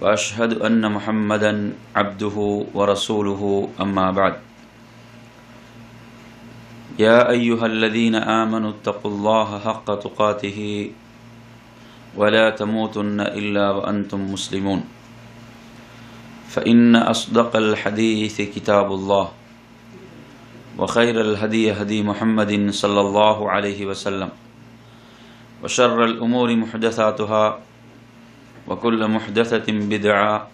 وأشهد أن محمدا عبده ورسوله أما بعد يا أيها الذين آمنوا اتقوا الله حق تقاته ولا تموتن إلا وأنتم مسلمون فإن أصدق الحديث كتاب الله وخير الهدي هدي محمد صلى الله عليه وسلم وشر الأمور محدثاتها وكل محدثة بدعة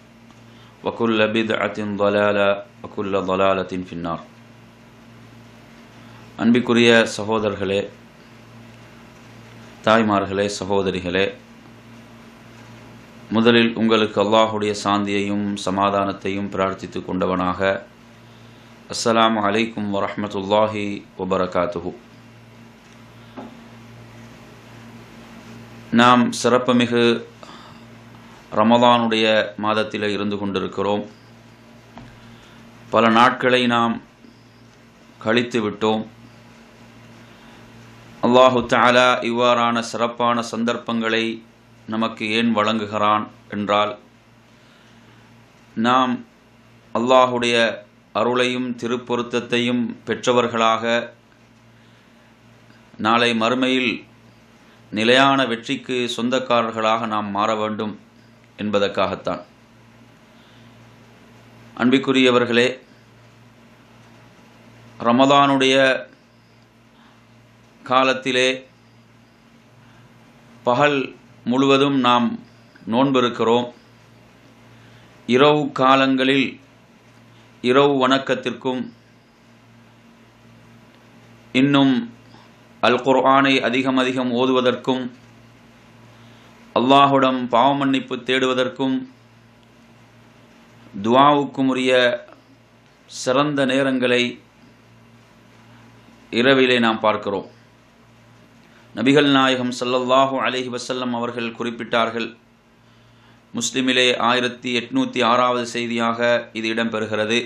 وكل بدعة ضلالة وكل ضلالة في النار அன்பிற்குரிய சகோதரர்களே தாய்மார்களே சகோதரிகளே முதலில் உங்களுக்கு அல்லாஹுடைய சாந்தியையும் சமாதானத்தையும் பிரார்த்தித்து கொண்டவனாக அஸ்ஸலாம் அலைக்கும் வரமத்துல்லாஹி வபரகாத்துஹூ நாம் சிறப்புமிகு ரமதானுடைய மாதத்தில் இருந்து கொண்டிருக்கிறோம் பல நாட்களை நாம் கழித்து விட்டோம் அல்லாஹு தாலா இவ்வாறான சிறப்பான சந்தர்ப்பங்களை நமக்கு ஏன் வழங்குகிறான் என்றால் நாம் அல்லாஹுடைய அருளையும் திருப்பொருத்தத்தையும் பெற்றவர்களாக நாளை மறுமையில் நிலையான வெற்றிக்கு சொந்தக்காரர்களாக நாம் மாற வேண்டும் என்பதற்காகத்தான் அன்பிக்குரியவர்களே ரமதானுடைய காலத்திலே பகல் முழுவதும் நாம் நோன்பிருக்கிறோம் இரவு காலங்களில் இரவு வணக்கத்திற்கும் இன்னும் அல் குர்ஆனை அதிகம் அதிகம் ஓதுவதற்கும் அல்லாஹுடம் பாவ மன்னிப்பு தேடுவதற்கும் துவாவுக்கும் உரிய சிறந்த நேரங்களை இரவிலே நாம் பார்க்கிறோம் நபிகள் நாயகம் சல்லல்லாஹு அலஹி வசல்லம் அவர்கள் குறிப்பிட்டார்கள் முஸ்லிமிலே ஆயிரத்தி எட்நூற்றி ஆறாவது செய்தியாக இது இடம்பெறுகிறது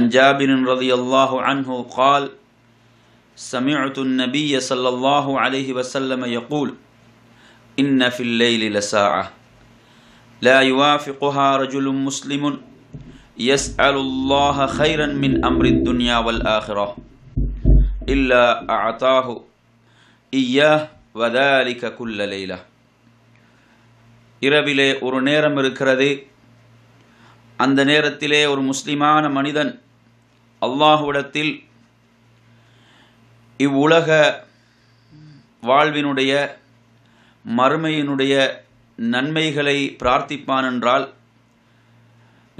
அஞ்சாபின் ரதி அல்லாஹு அன்ஹு கால் சமிஅத்து நபிய சல்லல்லாஹு அலஹி வசல்லம் யகூல் إن في الليل لساعة لا يوافقها رجل مسلم يسأل الله خيرا من أمر الدنيا والآخرة إلا أعطاه إياه وذلك كل ليلة இரவிலே ஒரு நேரம் இருக்கிறது அந்த நேரத்திலே ஒரு முஸ்லிமான மனிதன் அல்லாஹுவிடத்தில் இவ்வுலக வாழ்வினுடைய மறுமையினுடைய நன்மைகளை பிரார்த்திப்பான் என்றால்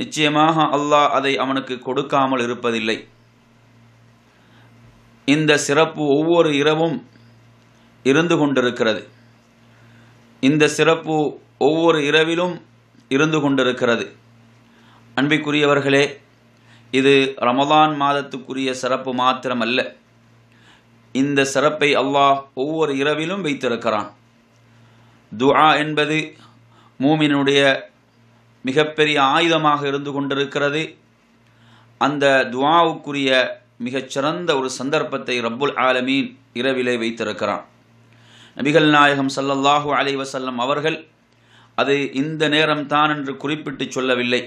நிச்சயமாக அல்லாஹ் அதை அவனுக்கு கொடுக்காமல் இருப்பதில்லை இந்த சிறப்பு ஒவ்வொரு இரவும் இருந்து கொண்டிருக்கிறது இந்த சிறப்பு ஒவ்வொரு இரவிலும் இருந்து கொண்டிருக்கிறது அன்பிற்குரியவர்களே இது ரமதான் மாதத்துக்குரிய சிறப்பு மாத்திரமல்ல இந்த சிறப்பை அல்லாஹ் ஒவ்வொரு இரவிலும் வைத்திருக்கிறான் துஆ என்பது மூமினுடைய மிகப்பெரிய ஆயுதமாக இருந்து கொண்டிருக்கிறது அந்த துவாவுக்குரிய மிகச்சிறந்த ஒரு சந்தர்ப்பத்தை ரப்புல் ஆலமீன் இரவிலே வைத்திருக்கிறான் நபிகள் நாயகம் சல்லல்லாஹு அலை வசல்லம் அவர்கள் அது இந்த நேரம்தான் என்று குறிப்பிட்டு சொல்லவில்லை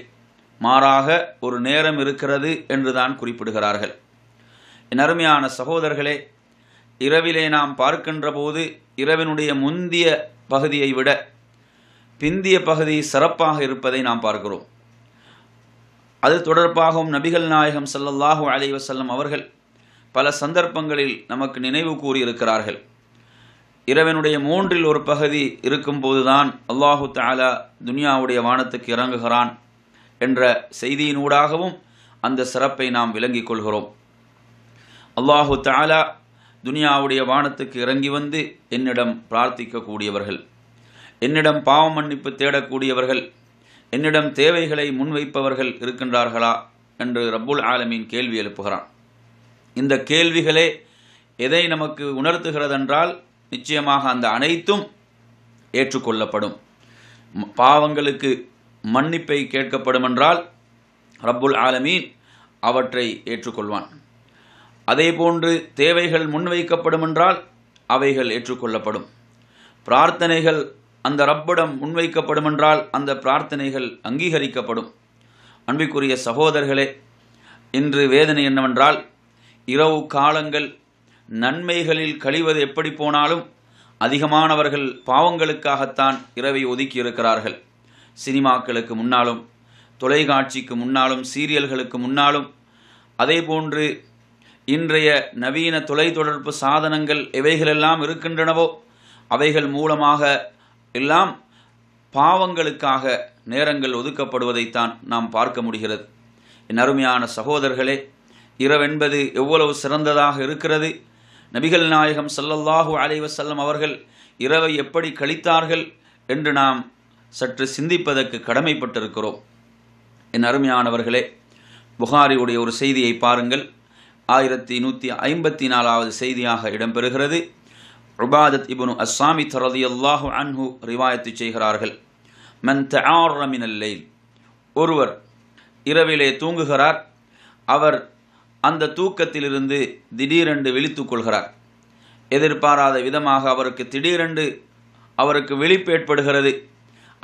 மாறாக ஒரு நேரம் இருக்கிறது என்றுதான் குறிப்பிடுகிறார்கள் என் அருமையான சகோதரர்களே இரவிலே நாம் பார்க்கின்ற போது இரவினுடைய முந்திய பகுதியை விட பிந்திய பகுதி சிறப்பாக இருப்பதை நாம் பார்க்கிறோம் அது தொடர்பாகவும் நபிகள் நாயகம் சல்லல்லாஹு அலி வசல்லம் அவர்கள் பல சந்தர்ப்பங்களில் நமக்கு நினைவு கூறியிருக்கிறார்கள் இரவனுடைய மூன்றில் ஒரு பகுதி இருக்கும்போதுதான் அல்லாஹு தாலா துனியாவுடைய வானத்துக்கு இறங்குகிறான் என்ற செய்தியினூடாகவும் அந்த சிறப்பை நாம் விளங்கிக் கொள்கிறோம் அல்லாஹு தாலா துனியாவுடைய வானத்துக்கு இறங்கி வந்து என்னிடம் பிரார்த்திக்கக்கூடியவர்கள் என்னிடம் பாவ மன்னிப்பு தேடக்கூடியவர்கள் என்னிடம் தேவைகளை முன்வைப்பவர்கள் இருக்கின்றார்களா என்று ரப்புல் ஆலமீன் கேள்வி எழுப்புகிறான் இந்த கேள்விகளே எதை நமக்கு உணர்த்துகிறதென்றால் நிச்சயமாக அந்த அனைத்தும் ஏற்றுக்கொள்ளப்படும் பாவங்களுக்கு மன்னிப்பை கேட்கப்படும் என்றால் ரப்புல் ஆலமீன் அவற்றை ஏற்றுக்கொள்வான் அதேபோன்று தேவைகள் முன்வைக்கப்படும் என்றால் அவைகள் ஏற்றுக்கொள்ளப்படும் பிரார்த்தனைகள் அந்த ரப்பிடம் முன்வைக்கப்படும் என்றால் அந்த பிரார்த்தனைகள் அங்கீகரிக்கப்படும் அன்பிற்குரிய சகோதரர்களே இன்று வேதனை என்னவென்றால் இரவு காலங்கள் நன்மைகளில் கழிவது எப்படி போனாலும் அதிகமானவர்கள் பாவங்களுக்காகத்தான் இரவை ஒதுக்கி இருக்கிறார்கள் சினிமாக்களுக்கு முன்னாலும் தொலைக்காட்சிக்கு முன்னாலும் சீரியல்களுக்கு முன்னாலும் அதே போன்று இன்றைய நவீன தொலைத்தொடர்பு சாதனங்கள் எவைகளெல்லாம் இருக்கின்றனவோ அவைகள் மூலமாக எல்லாம் பாவங்களுக்காக நேரங்கள் ஒதுக்கப்படுவதைத்தான் நாம் பார்க்க முடிகிறது என் அருமையான சகோதரர்களே இரவென்பது எவ்வளவு சிறந்ததாக இருக்கிறது நபிகள் நாயகம் சல்லல்லாஹு அலைவசல்லம் அவர்கள் இரவை எப்படி கழித்தார்கள் என்று நாம் சற்று சிந்திப்பதற்கு கடமைப்பட்டிருக்கிறோம் என் அருமையானவர்களே புகாரியுடைய ஒரு செய்தியை பாருங்கள் ஆயிரத்தி நூற்றி ஐம்பத்தி நாலாவது செய்தியாக இடம்பெறுகிறது உபாதத் இபுனு அஸ்ஸாமி தரதி அல்லாஹு அன்ஹு ரிவாயத்து செய்கிறார்கள் மன் தமினல்லைல் ஒருவர் இரவிலே தூங்குகிறார் அவர் அந்த தூக்கத்திலிருந்து திடீரென்று விழித்து கொள்கிறார் எதிர்பாராத விதமாக அவருக்கு திடீரென்று அவருக்கு விழிப்பு ஏற்படுகிறது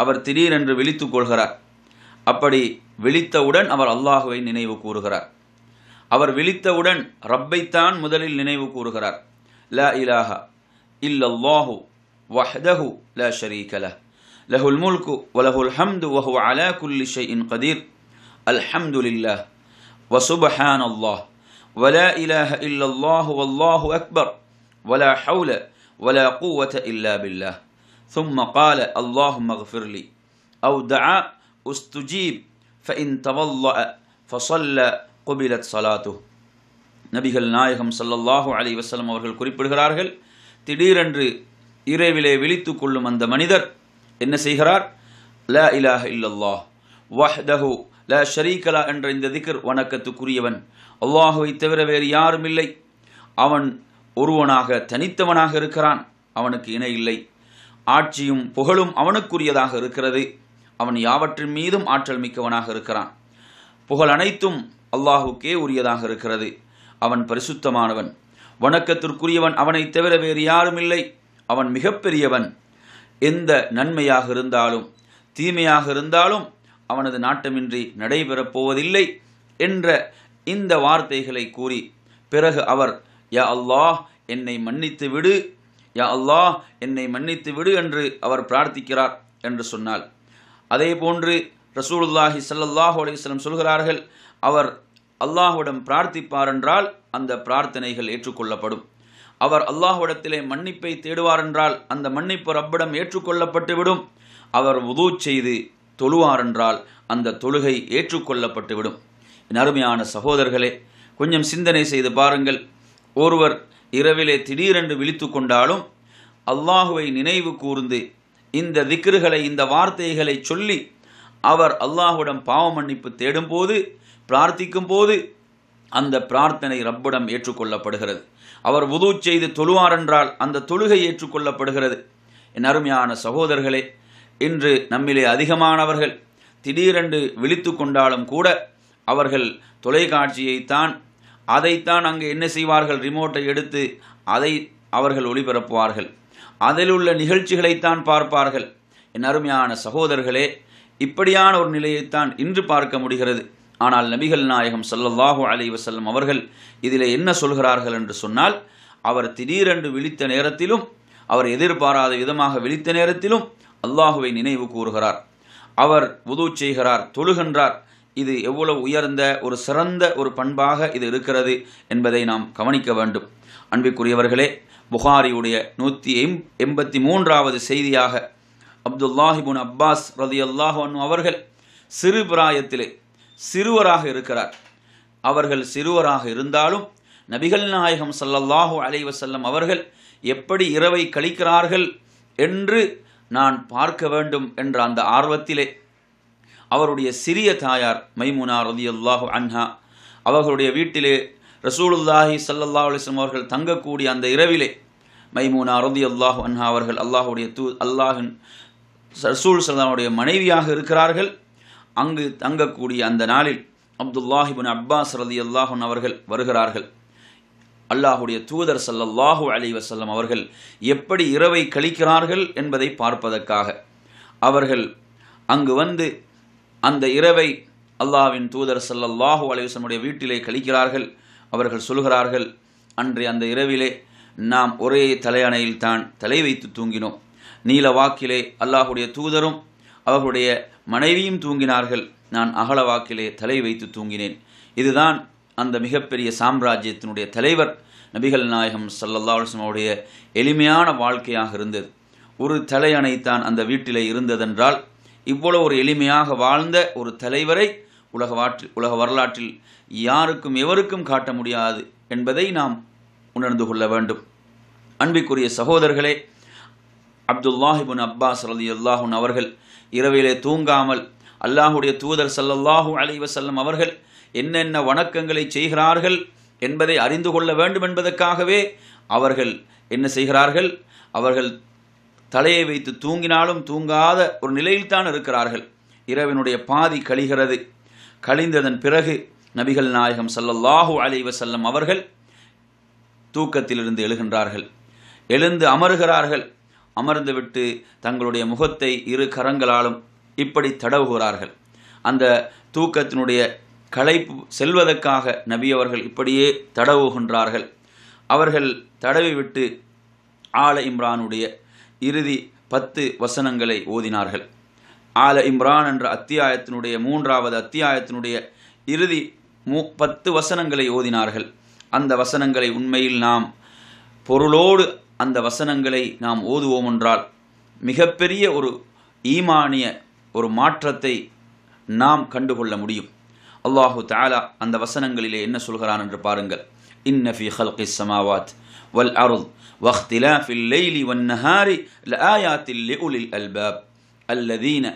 அவர் திடீரென்று விழித்து கொள்கிறார் அப்படி விழித்தவுடன் அவர் அல்லாஹுவை நினைவு கூறுகிறார் அவர் விழித்தவுடன் ரப்பைத்தான் முதலில் நினைவு கூறுகிறார் ல இலாஹா இல்லல்லாஹு வஹ்தஹு ல ஷரீகல லஹுல் முல்கு வலஹுல் ஹம்து வஹு அலா குல்லி ஷெயின் கதீர் அல்ஹம்து லில்லாஹ் வசுபஹான் அல்லாஹ் ولا إله إلا الله والله أكبر ولا حول ولا قوة إلا بالله ثم قال اللهم اغفر لي أو دعا استجيب فإن تبلأ فصلى குபிலத் சலாத்து நபிகள் நாயகம் சல்லல்லாஹு அலி வசலம் அவர்கள் குறிப்பிடுகிறார்கள் திடீரென்று இறைவிலே விழித்து கொள்ளும் அந்த மனிதர் என்ன செய்கிறார் ல இலாஹ வஹ் வஹ்தஹு ல ஷரீகலா என்ற இந்த திகர் வணக்கத்துக்குரியவன் அல்லாஹுவை தவிர வேறு யாரும் இல்லை அவன் ஒருவனாக தனித்தவனாக இருக்கிறான் அவனுக்கு இணை இல்லை ஆட்சியும் புகழும் அவனுக்குரியதாக இருக்கிறது அவன் யாவற்றின் மீதும் ஆற்றல் மிக்கவனாக இருக்கிறான் புகழ் அனைத்தும் அல்லாஹுக்கே உரியதாக இருக்கிறது அவன் பரிசுத்தமானவன் வணக்கத்திற்குரியவன் அவனைத் தவிர வேறு யாரும் இல்லை அவன் மிகப்பெரியவன் எந்த நன்மையாக இருந்தாலும் தீமையாக இருந்தாலும் அவனது நாட்டமின்றி நடைபெறப் போவதில்லை என்ற இந்த வார்த்தைகளை கூறி பிறகு அவர் யா அல்லாஹ் என்னை மன்னித்து விடு யா அல்லாஹ் என்னை மன்னித்து விடு என்று அவர் பிரார்த்திக்கிறார் என்று சொன்னால் அதே போன்று ரசூலுல்லாஹி சல்லாஹூ அலிஸ்லம் சொல்கிறார்கள் அவர் அல்லாஹுடம் பிரார்த்திப்பார் என்றால் அந்த பிரார்த்தனைகள் ஏற்றுக்கொள்ளப்படும் அவர் அல்லாஹுடத்திலே மன்னிப்பை தேடுவார் என்றால் அந்த மன்னிப்பு ரப்பிடம் ஏற்றுக்கொள்ளப்பட்டுவிடும் அவர் உதூ செய்து தொழுவார் என்றால் அந்த தொழுகை ஏற்றுக்கொள்ளப்பட்டுவிடும் அருமையான சகோதரர்களே கொஞ்சம் சிந்தனை செய்து பாருங்கள் ஒருவர் இரவிலே திடீரென்று விழித்து கொண்டாலும் அல்லாஹுவை நினைவு கூர்ந்து இந்த திக்ருகளை இந்த வார்த்தைகளை சொல்லி அவர் அல்லாஹுடன் பாவ மன்னிப்பு தேடும்போது பிரார்த்திக்கும் போது அந்த பிரார்த்தனை ரப்பிடம் ஏற்றுக்கொள்ளப்படுகிறது அவர் உது செய்து தொழுவார் என்றால் அந்த தொழுகை ஏற்றுக்கொள்ளப்படுகிறது என் அருமையான சகோதரர்களே இன்று நம்மிலே அதிகமானவர்கள் திடீரென்று விழித்து கொண்டாலும் கூட அவர்கள் தொலைக்காட்சியைத்தான் அதைத்தான் அங்கு என்ன செய்வார்கள் ரிமோட்டை எடுத்து அதை அவர்கள் ஒளிபரப்புவார்கள் அதில் உள்ள நிகழ்ச்சிகளைத்தான் பார்ப்பார்கள் என் அருமையான சகோதரர்களே இப்படியான ஒரு நிலையைத்தான் இன்று பார்க்க முடிகிறது ஆனால் நபிகள் நாயகம் சல்லல்லாஹூ அலி வசல்லம் அவர்கள் இதில் என்ன சொல்கிறார்கள் என்று சொன்னால் அவர் திடீரென்று விழித்த நேரத்திலும் அவர் எதிர்பாராத விதமாக விழித்த நேரத்திலும் அல்லாஹுவை நினைவு கூறுகிறார் அவர் உதவு செய்கிறார் தொழுகின்றார் இது எவ்வளவு உயர்ந்த ஒரு சிறந்த ஒரு பண்பாக இது இருக்கிறது என்பதை நாம் கவனிக்க வேண்டும் அன்பிற்குரியவர்களே புகாரியுடைய நூற்றி எம் எண்பத்தி மூன்றாவது செய்தியாக அப்துல்லாஹிபுன் அப்பாஸ் ரதி அல்லாஹன் அவர்கள் சிறு பிராயத்திலே சிறுவராக இருக்கிறார் அவர்கள் சிறுவராக இருந்தாலும் நபிகள் நாயகம் சல்லல்லாஹு வசல்லம் அவர்கள் எப்படி இரவை கழிக்கிறார்கள் என்று நான் பார்க்க வேண்டும் என்ற அந்த ஆர்வத்திலே அவருடைய சிறிய தாயார் மைமுனா ரதியுல்லாஹு அன்ஹா அவர்களுடைய வீட்டிலே ரசூலுல்லாஹி சல்லல்லா அலிஸ்லம் அவர்கள் தங்கக்கூடிய அந்த இரவிலே மைமூனா ரதி அல்லாஹு அன்ஹா அவர்கள் அல்லாஹுடைய தூ அல்லாஹின் ரசூல் சல்லாவுடைய மனைவியாக இருக்கிறார்கள் அங்கு தங்கக்கூடிய அந்த நாளில் அப்துல்லாஹிபின் அப்பாஸ் ரதி அல்லாஹன் அவர்கள் வருகிறார்கள் அல்லாஹுடைய தூதர் சல்லாஹூ அலி வசல்லம் அவர்கள் எப்படி இரவை கழிக்கிறார்கள் என்பதை பார்ப்பதற்காக அவர்கள் அங்கு வந்து அந்த இரவை அல்லாவின் தூதர் அலி அலிவசனுடைய வீட்டிலே கழிக்கிறார்கள் அவர்கள் சொல்கிறார்கள் அன்றைய அந்த இரவிலே நாம் ஒரே தலையணையில் தான் தலை வைத்து தூங்கினோம் நீல வாக்கிலே அல்லாஹுடைய தூதரும் அவர்களுடைய மனைவியும் தூங்கினார்கள் நான் அகலவாக்கிலே தலை வைத்து தூங்கினேன் இதுதான் அந்த மிகப்பெரிய சாம்ராஜ்யத்தினுடைய தலைவர் நபிகள் நாயகம் சல்லல்லா அலுவலம் அவருடைய எளிமையான வாழ்க்கையாக இருந்தது ஒரு தலையணை தான் அந்த வீட்டிலே இருந்ததென்றால் இவ்வளவு ஒரு எளிமையாக வாழ்ந்த ஒரு தலைவரை உலக வாற்றில் உலக வரலாற்றில் யாருக்கும் எவருக்கும் காட்ட முடியாது என்பதை நாம் உணர்ந்து கொள்ள வேண்டும் அன்பிற்குரிய சகோதரர்களே அப்துல்லாஹிபுன் அப்பாஸ் அலி அல்லாஹுன் அவர்கள் இரவிலே தூங்காமல் அல்லாஹுடைய தூதர் சல்லல்லாஹூ அலைவசல்லம் அவர்கள் என்னென்ன வணக்கங்களை செய்கிறார்கள் என்பதை அறிந்து கொள்ள வேண்டும் என்பதற்காகவே அவர்கள் என்ன செய்கிறார்கள் அவர்கள் தலையை வைத்து தூங்கினாலும் தூங்காத ஒரு நிலையில்தான் இருக்கிறார்கள் இரவினுடைய பாதி கழிகிறது கழிந்ததன் பிறகு நபிகள் நாயகம் சல்லல்லாஹூ அலைவசல்லம் அவர்கள் தூக்கத்திலிருந்து எழுகின்றார்கள் எழுந்து அமருகிறார்கள் அமர்ந்துவிட்டு தங்களுடைய முகத்தை இரு கரங்களாலும் இப்படி தடவுகிறார்கள் அந்த தூக்கத்தினுடைய களைப்பு செல்வதற்காக நபி அவர்கள் இப்படியே தடவுகின்றார்கள் அவர்கள் தடவிவிட்டு ஆல இம்ரானுடைய இறுதி பத்து வசனங்களை ஓதினார்கள் ஆல இம்ரான் என்ற அத்தியாயத்தினுடைய மூன்றாவது அத்தியாயத்தினுடைய இறுதி மூ பத்து வசனங்களை ஓதினார்கள் அந்த வசனங்களை உண்மையில் நாம் பொருளோடு அந்த வசனங்களை நாம் ஓதுவோம் என்றால் மிகப்பெரிய ஒரு ஈமானிய ஒரு மாற்றத்தை நாம் கண்டுகொள்ள முடியும் அல்லாஹு தாலா அந்த வசனங்களிலே என்ன சொல்கிறான் என்று பாருங்கள் இன்னஃபி ஹல்கி சமாவாத் வல் அருள் واختلاف الليل والنهار لآيات لأولي الألباب الذين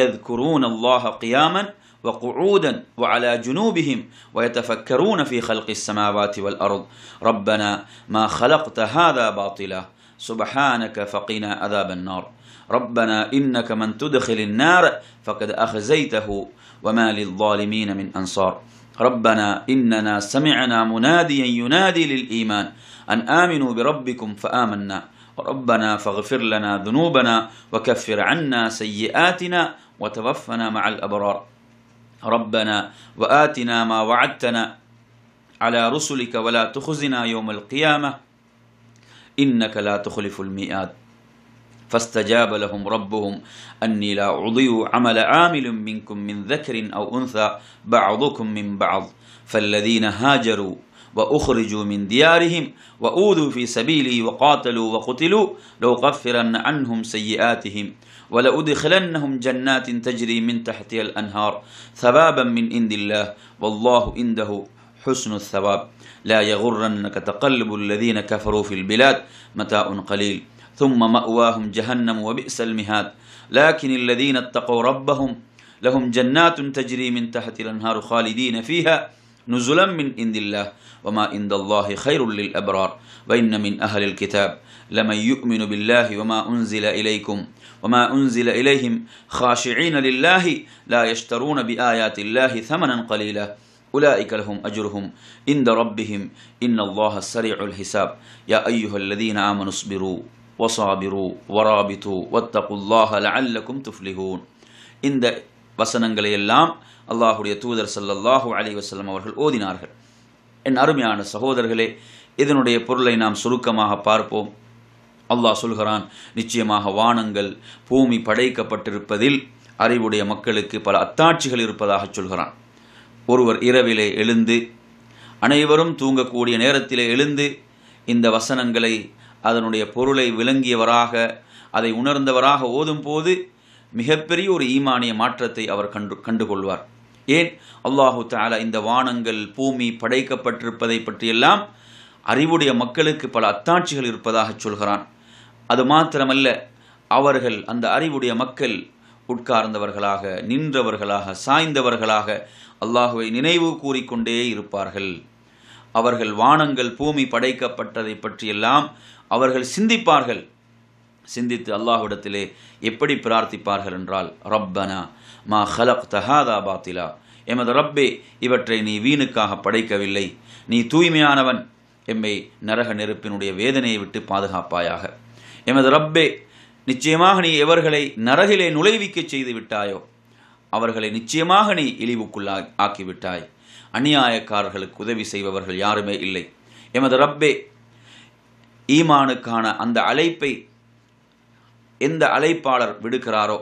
يذكرون الله قياما وقعودا وعلى جنوبهم ويتفكرون في خلق السماوات والأرض ربنا ما خلقت هذا باطلا سبحانك فقنا عذاب النار ربنا إنك من تدخل النار فقد أخزيته وما للظالمين من أنصار ربنا إننا سمعنا مناديا ينادي للإيمان أن آمنوا بربكم فآمنا ربنا فاغفر لنا ذنوبنا وكفر عنا سيئاتنا وتوفنا مع الأبرار ربنا وآتنا ما وعدتنا على رسلك ولا تخزنا يوم القيامة إنك لا تخلف الميعاد فاستجاب لهم ربهم أني لا أضيع عمل عامل منكم من ذكر أو أنثى بعضكم من بعض فالذين هاجروا وأخرجوا من ديارهم وأوذوا في سبيلي وقاتلوا وقتلوا لو غفرن عنهم سيئاتهم ولأدخلنهم جنات تجري من تحتها الأنهار ثبابا من عند الله والله عنده حسن الثواب لا يغرنك تقلب الذين كفروا في البلاد متاع قليل ثم مأواهم جهنم وبئس المهاد لكن الذين اتقوا ربهم لهم جنات تجري من تحت الأنهار خالدين فيها نزلا من عند الله وما عند الله خير للأبرار وإن من أهل الكتاب لمن يؤمن بالله وما أنزل إليكم وما أنزل إليهم خاشعين لله لا يشترون بآيات الله ثمنا قليلا أولئك لهم أجرهم عند ربهم إن الله سريع الحساب يا أيها الذين آمنوا اصبروا وصابروا ورابطوا واتقوا الله لعلكم تفلحون இந்த வசனங்களை எல்லாம் அல்லாஹுடைய தூதர் சல்லல்லாஹு அலி வசல்லம் அவர்கள் ஓதினார்கள் என் அருமையான சகோதரர்களே இதனுடைய பொருளை நாம் சுருக்கமாக பார்ப்போம் அல்லாஹ் சொல்கிறான் நிச்சயமாக வானங்கள் பூமி படைக்கப்பட்டிருப்பதில் அறிவுடைய மக்களுக்கு பல அத்தாட்சிகள் இருப்பதாக சொல்கிறான் ஒருவர் இரவிலே எழுந்து அனைவரும் தூங்கக்கூடிய நேரத்திலே எழுந்து இந்த வசனங்களை அதனுடைய பொருளை விளங்கியவராக அதை உணர்ந்தவராக ஓதும்போது மிகப்பெரிய ஒரு ஈமானிய மாற்றத்தை அவர் கண்டு கண்டுகொள்வார் ஏன் அல்லாஹு தாலா இந்த வானங்கள் பூமி படைக்கப்பட்டிருப்பதை பற்றியெல்லாம் அறிவுடைய மக்களுக்கு பல அத்தாட்சிகள் இருப்பதாக சொல்கிறான் அது மாத்திரமல்ல அவர்கள் அந்த அறிவுடைய மக்கள் உட்கார்ந்தவர்களாக நின்றவர்களாக சாய்ந்தவர்களாக அல்லாஹுவை நினைவு கூறிக்கொண்டே இருப்பார்கள் அவர்கள் வானங்கள் பூமி படைக்கப்பட்டதை பற்றியெல்லாம் அவர்கள் சிந்திப்பார்கள் சிந்தித்து அல்லாஹ்விடத்திலே எப்படி பிரார்த்திப்பார்கள் என்றால் ரப்பனா மா ஹலக் தஹாதா பாத்திலா எமது ரப்பே இவற்றை நீ வீணுக்காக படைக்கவில்லை நீ தூய்மையானவன் எம்மை நரக நெருப்பினுடைய வேதனையை விட்டு பாதுகாப்பாயாக எமது ரப்பே நிச்சயமாக நீ எவர்களை நரகிலே நுழைவிக்கச் செய்து விட்டாயோ அவர்களை நிச்சயமாக நீ இழிவுக்குள்ளா ஆக்கிவிட்டாய் அநியாயக்காரர்களுக்கு உதவி செய்பவர்கள் யாருமே இல்லை எமது ரப்பே ஈமானுக்கான அந்த அழைப்பை எந்த அழைப்பாளர் விடுக்கிறாரோ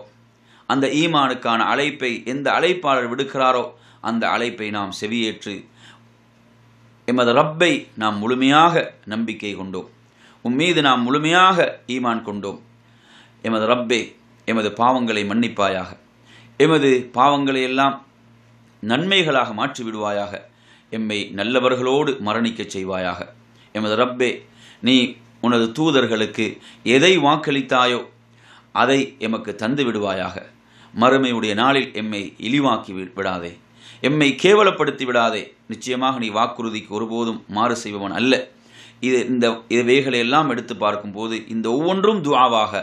அந்த ஈமானுக்கான அழைப்பை எந்த அழைப்பாளர் விடுக்கிறாரோ அந்த அழைப்பை நாம் செவியேற்று எமது ரப்பை நாம் முழுமையாக நம்பிக்கை கொண்டோம் உம்மீது நாம் முழுமையாக ஈமான் கொண்டோம் எமது ரப்பே எமது பாவங்களை மன்னிப்பாயாக எமது பாவங்களை எல்லாம் நன்மைகளாக மாற்றி விடுவாயாக எம்மை நல்லவர்களோடு மரணிக்கச் செய்வாயாக எமது ரப்பே நீ உனது தூதர்களுக்கு எதை வாக்களித்தாயோ அதை எமக்கு தந்து விடுவாயாக மறுமையுடைய நாளில் எம்மை இழிவாக்கி விடாதே எம்மை கேவலப்படுத்தி விடாதே நிச்சயமாக நீ வாக்குறுதிக்கு ஒருபோதும் மாறு செய்பவன் அல்ல இது இந்த இவைகளை எல்லாம் எடுத்து பார்க்கும்போது இந்த ஒவ்வொன்றும் துவாவாக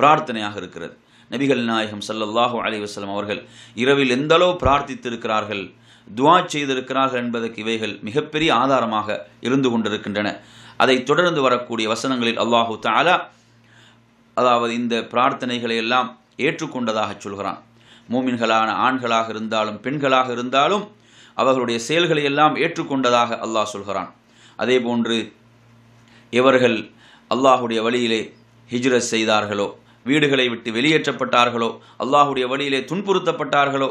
பிரார்த்தனையாக இருக்கிறது நபிகள் நாயகம் சல்லல்லாஹூ அலி வஸ்லம் அவர்கள் இரவில் எந்தளவு பிரார்த்தித்திருக்கிறார்கள் துவா செய்திருக்கிறார்கள் என்பதற்கு இவைகள் மிகப்பெரிய ஆதாரமாக இருந்து கொண்டிருக்கின்றன அதை தொடர்ந்து வரக்கூடிய வசனங்களில் அல்லாஹு தாலா அதாவது இந்த பிரார்த்தனைகளை எல்லாம் ஏற்றுக்கொண்டதாக சொல்கிறான் மூமின்களான ஆண்களாக இருந்தாலும் பெண்களாக இருந்தாலும் அவர்களுடைய செயல்களை எல்லாம் ஏற்றுக்கொண்டதாக அல்லாஹ் சொல்கிறான் அதேபோன்று இவர்கள் அல்லாஹுடைய வழியிலே ஹிஜ்ரஸ் செய்தார்களோ வீடுகளை விட்டு வெளியேற்றப்பட்டார்களோ அல்லாஹுடைய வழியிலே துன்புறுத்தப்பட்டார்களோ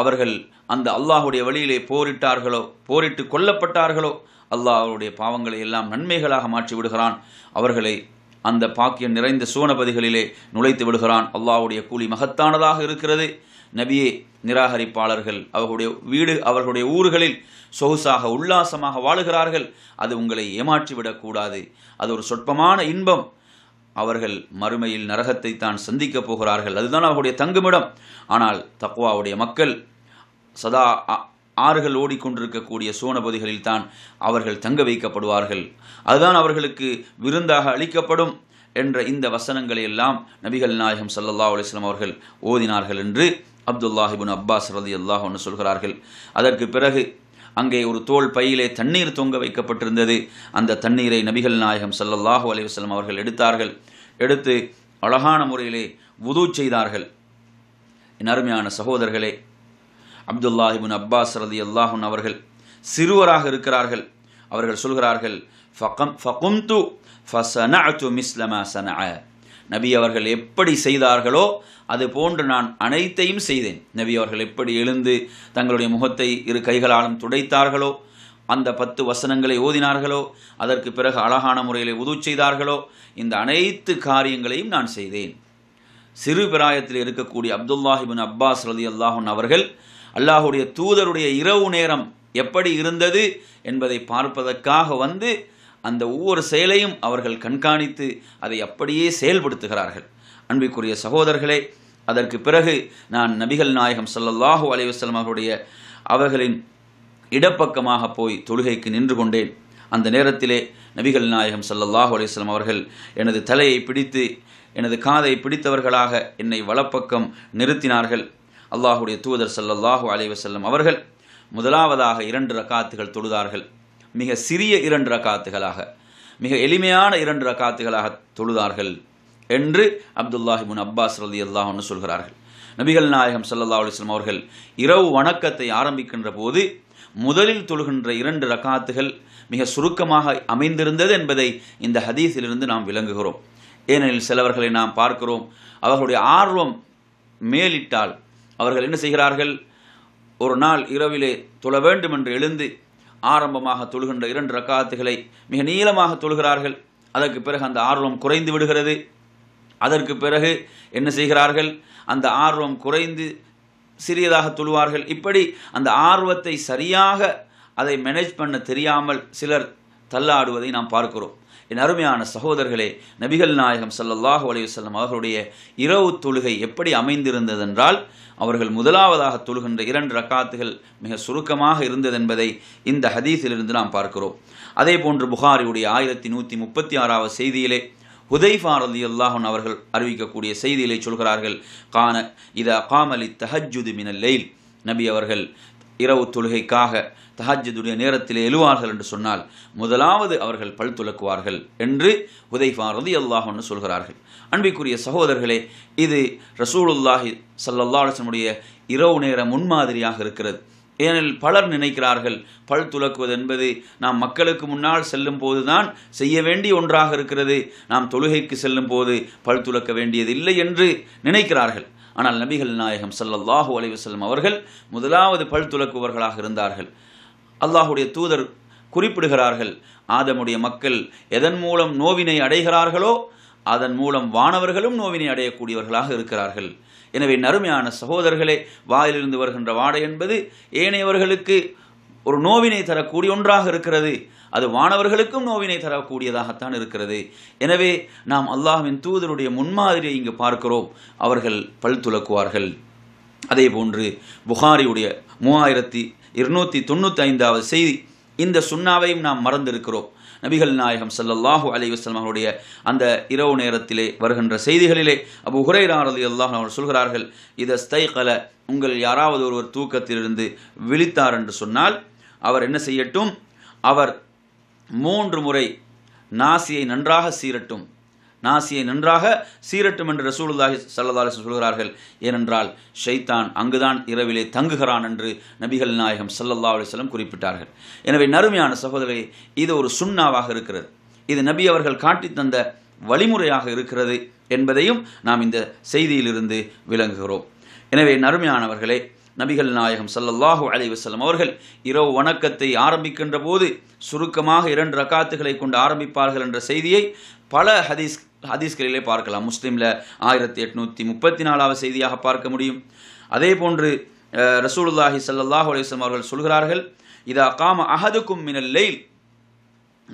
அவர்கள் அந்த அல்லாஹுடைய வழியிலே போரிட்டார்களோ போரிட்டு கொல்லப்பட்டார்களோ அல்லாஹுடைய பாவங்களை எல்லாம் நன்மைகளாக மாற்றி விடுகிறான் அவர்களை அந்த பாக்கியம் நிறைந்த சுவனபதிகளிலே நுழைத்து விடுகிறான் அல்லாஹுடைய கூலி மகத்தானதாக இருக்கிறது நபியே நிராகரிப்பாளர்கள் அவர்களுடைய வீடு அவர்களுடைய ஊர்களில் சொகுசாக உல்லாசமாக வாழுகிறார்கள் அது உங்களை ஏமாற்றிவிடக்கூடாது அது ஒரு சொற்பமான இன்பம் அவர்கள் மறுமையில் நரகத்தை தான் சந்திக்கப் போகிறார்கள் அதுதான் அவருடைய தங்குமிடம் ஆனால் தக்குவாவுடைய மக்கள் சதா ஆறுகள் ஓடிக்கொண்டிருக்கக்கூடிய சோனபதிகளில் தான் அவர்கள் தங்க வைக்கப்படுவார்கள் அதுதான் அவர்களுக்கு விருந்தாக அளிக்கப்படும் என்ற இந்த வசனங்களை எல்லாம் நபிகள் நாயகம் சல்லல்லா அலிஸ்லாம் அவர்கள் ஓதினார்கள் என்று அப்துல்லாஹிபின் அப்பாஸ் ரதி அல்லாஹ் ஒன்று சொல்கிறார்கள் அதற்கு பிறகு அங்கே ஒரு தோல் பையிலே தண்ணீர் தொங்க வைக்கப்பட்டிருந்தது அந்த தண்ணீரை நபிகள் நாயகம் சல்லல்லாஹு அலைவசலம் அவர்கள் எடுத்தார்கள் எடுத்து அழகான முறையிலே உது செய்தார்கள் என் அருமையான சகோதரர்களே அப்துல்லாஹிபின் அப்பாஸ் ரதி அல்லாஹுன் அவர்கள் சிறுவராக இருக்கிறார்கள் அவர்கள் சொல்கிறார்கள் ஃபகம் ஃபகும்து ஃபசனஅது மிஸ்லமா அ நபி அவர்கள் எப்படி செய்தார்களோ அது போன்று நான் அனைத்தையும் செய்தேன் நபி அவர்கள் எப்படி எழுந்து தங்களுடைய முகத்தை இரு கைகளாலும் துடைத்தார்களோ அந்த பத்து வசனங்களை ஓதினார்களோ அதற்கு பிறகு அழகான முறையில் உது செய்தார்களோ இந்த அனைத்து காரியங்களையும் நான் செய்தேன் சிறு பிராயத்தில் இருக்கக்கூடிய அப்துல்லாஹிபின் அப்பாஸ் ரதி அல்லாஹன் அவர்கள் அல்லாஹுடைய தூதருடைய இரவு நேரம் எப்படி இருந்தது என்பதை பார்ப்பதற்காக வந்து அந்த ஒவ்வொரு செயலையும் அவர்கள் கண்காணித்து அதை அப்படியே செயல்படுத்துகிறார்கள் அன்பிற்குரிய சகோதரர்களே அதற்கு பிறகு நான் நபிகள் நாயகம் சல்லல்லாஹூ அலைவசல்லம் அவருடைய அவர்களின் இடப்பக்கமாக போய் தொழுகைக்கு நின்று கொண்டேன் அந்த நேரத்திலே நபிகள் நாயகம் சல்லல்லாஹு அலைவலம் அவர்கள் எனது தலையை பிடித்து எனது காதை பிடித்தவர்களாக என்னை வலப்பக்கம் நிறுத்தினார்கள் அல்லாஹுடைய தூதர் சல்லல்லாஹூ அலைவசல்லம் அவர்கள் முதலாவதாக இரண்டு ரக்காத்துகள் தொழுதார்கள் மிக சிறிய இரண்டு ரகாத்துகளாக மிக எளிமையான இரண்டு ரகாத்துகளாக தொழுதார்கள் என்று அப்துல்லாஹிபுன் அப்பாஸ் ரலி ஒன்று சொல்கிறார்கள் நபிகள் நாயகம் சல்லா அலிஸ்லாம் அவர்கள் இரவு வணக்கத்தை ஆரம்பிக்கின்ற போது முதலில் தொழுகின்ற இரண்டு ரகாத்துகள் மிக சுருக்கமாக அமைந்திருந்தது என்பதை இந்த ஹதீஸிலிருந்து நாம் விளங்குகிறோம் ஏனெனில் சிலவர்களை நாம் பார்க்கிறோம் அவர்களுடைய ஆர்வம் மேலிட்டால் அவர்கள் என்ன செய்கிறார்கள் ஒரு நாள் இரவிலே தொழ வேண்டும் என்று எழுந்து ஆரம்பமாக தொழுகின்ற இரண்டு ரக்காத்துகளை மிக நீளமாக தொழுகிறார்கள் அதற்கு பிறகு அந்த ஆர்வம் குறைந்து விடுகிறது அதற்கு பிறகு என்ன செய்கிறார்கள் அந்த ஆர்வம் குறைந்து சிறியதாக தொழுவார்கள் இப்படி அந்த ஆர்வத்தை சரியாக அதை மேனேஜ் பண்ண தெரியாமல் சிலர் தள்ளாடுவதை நாம் பார்க்கிறோம் என் அருமையான சகோதரர்களே நபிகள் நாயகம் சல்லல்லாஹு அலையுசல்லம் அவர்களுடைய இரவு தொழுகை எப்படி அமைந்திருந்ததென்றால் அவர்கள் முதலாவதாக தொழுகின்ற இரண்டு ரக்காத்துகள் மிக சுருக்கமாக இருந்ததென்பதை இந்த ஹதீஸிலிருந்து நாம் பார்க்கிறோம் அதே போன்று புகாரியுடைய ஆயிரத்தி நூற்றி முப்பத்தி ஆறாவது செய்தியிலே ஹுதைஃபா அலி அல்லாஹன் அவர்கள் அறிவிக்கக்கூடிய செய்தியிலே சொல்கிறார்கள் கான இத காமலி தஹஜுது மினல் லெயில் நபி அவர்கள் இரவு தொழுகைக்காக தஹஜதுடைய நேரத்தில் எழுவார்கள் என்று சொன்னால் முதலாவது அவர்கள் பல் துலக்குவார்கள் என்று அல்லாஹ் ஒன்று சொல்கிறார்கள் அன்பிற்குரிய சகோதரர்களே இது ரசூலுல்லாஹி சல்லல்லாஹனுடைய இரவு நேர முன்மாதிரியாக இருக்கிறது ஏனில் பலர் நினைக்கிறார்கள் பல் துலக்குவது என்பது நாம் மக்களுக்கு முன்னால் செல்லும் போதுதான் செய்ய வேண்டிய ஒன்றாக இருக்கிறது நாம் தொழுகைக்கு செல்லும் போது பல் துலக்க இல்லை என்று நினைக்கிறார்கள் ஆனால் நபிகள் நாயகம் சல்லல்லாஹு அலைவசல்லம் அவர்கள் முதலாவது பல் துலக்குவர்களாக இருந்தார்கள் அல்லாஹுடைய தூதர் குறிப்பிடுகிறார்கள் ஆதமுடைய மக்கள் எதன் மூலம் நோவினை அடைகிறார்களோ அதன் மூலம் வானவர்களும் நோவினை அடையக்கூடியவர்களாக இருக்கிறார்கள் எனவே நறுமையான சகோதரர்களே வாயிலிருந்து வருகின்ற வாடை என்பது ஏனையவர்களுக்கு ஒரு நோவினை தரக்கூடிய ஒன்றாக இருக்கிறது அது வானவர்களுக்கும் நோவினை தரக்கூடியதாகத்தான் இருக்கிறது எனவே நாம் அல்லாஹின் தூதருடைய முன்மாதிரியை இங்கு பார்க்கிறோம் அவர்கள் பல் துலக்குவார்கள் அதே போன்று புகாரியுடைய மூவாயிரத்தி இருநூற்றி தொண்ணூற்றி ஐந்தாவது செய்தி இந்த சுண்ணாவையும் நாம் மறந்திருக்கிறோம் நபிகள் நாயகம் சல்லல்லாஹூ அலி வஸ்லம் அந்த இரவு நேரத்திலே வருகின்ற செய்திகளிலே அபு ஹுரைராரதி அல்லாஹ் அவர் சொல்கிறார்கள் இதை கல உங்கள் யாராவது ஒருவர் தூக்கத்திலிருந்து விழித்தார் என்று சொன்னால் அவர் என்ன செய்யட்டும் அவர் மூன்று முறை நாசியை நன்றாக சீரட்டும் நாசியை நன்றாக சீரட்டும் என்று ரசூலுல்லாஹி சல்லதாலி சொல்கிறார்கள் ஏனென்றால் ஷைத்தான் அங்குதான் இரவிலே தங்குகிறான் என்று நபிகள் நாயகம் சல்லல்லா அலிஸ்லம் குறிப்பிட்டார்கள் எனவே நறுமையான சகோதரே இது ஒரு சுண்ணாவாக இருக்கிறது இது நபி அவர்கள் காட்டி தந்த வழிமுறையாக இருக்கிறது என்பதையும் நாம் இந்த செய்தியிலிருந்து விளங்குகிறோம் எனவே நறுமையானவர்களே நபிகள் நாயகம் சல்லல்லாஹு அலைவசல்லம் அவர்கள் இரவு வணக்கத்தை ஆரம்பிக்கின்ற போது சுருக்கமாக இரண்டு ரகாத்துகளை கொண்டு ஆரம்பிப்பார்கள் என்ற செய்தியை பல ஹதீஸ் ஹதீஸ்களிலே பார்க்கலாம் முஸ்லீமில் ஆயிரத்தி எட்நூற்றி முப்பத்தி நாலாவது செய்தியாக பார்க்க முடியும் அதே போன்று ரசூலுல்லாஹி சல்லாஹூ அலிஸ்லம் அவர்கள் சொல்கிறார்கள் இது அகாம அஹதுக்கும் மினல் லெயில்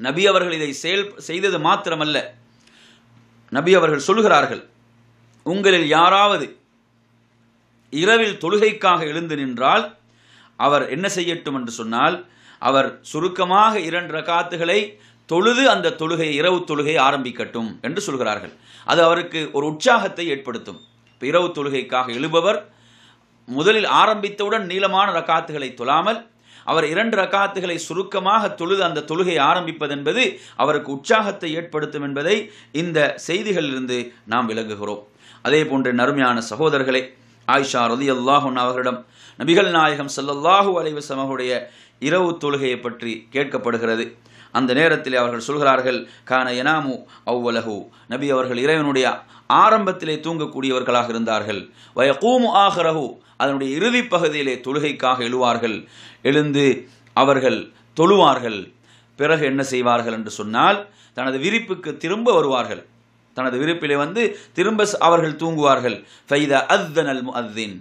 நபி அவர்கள் இதை செயல் செய்தது மாத்திரமல்ல நபி அவர்கள் சொல்கிறார்கள் உங்களில் யாராவது இரவில் தொழுகைக்காக எழுந்து நின்றால் அவர் என்ன செய்யட்டும் என்று சொன்னால் அவர் சுருக்கமாக இரண்டு ரகாத்துகளை தொழுது அந்த தொழுகை இரவு தொழுகை ஆரம்பிக்கட்டும் என்று சொல்கிறார்கள் அது அவருக்கு ஒரு உற்சாகத்தை ஏற்படுத்தும் இப்போ இரவு தொழுகைக்காக எழுபவர் முதலில் ஆரம்பித்தவுடன் நீளமான ரகாத்துகளை தொழாமல் அவர் இரண்டு ரகாத்துகளை சுருக்கமாக தொழுது அந்த தொழுகை ஆரம்பிப்பதென்பது அவருக்கு உற்சாகத்தை ஏற்படுத்தும் என்பதை இந்த செய்திகளிலிருந்து நாம் விளங்குகிறோம் அதே போன்று நறுமையான சகோதரர்களை ஆயிஷா ரதி அல்லாஹன் அவர்களிடம் நபிகள் நாயகம் செல்லல்லாஹூ அலைவசம் அவருடைய இரவு தொழுகையை பற்றி கேட்கப்படுகிறது அந்த நேரத்தில் அவர்கள் சொல்கிறார்கள் கான எனாமு அவ்வலகு நபி அவர்கள் இறைவனுடைய ஆரம்பத்திலே தூங்கக்கூடியவர்களாக இருந்தார்கள் வயகூமு ஆகரகு அதனுடைய இறுதி பகுதியிலே தொழுகைக்காக எழுவார்கள் எழுந்து அவர்கள் தொழுவார்கள் பிறகு என்ன செய்வார்கள் என்று சொன்னால் தனது விரிப்புக்கு திரும்ப வருவார்கள் தனது விருப்பிலே வந்து திரும்ப அவர்கள் தூங்குவார்கள் ஃபைத அத்தனல் முஅத்தின்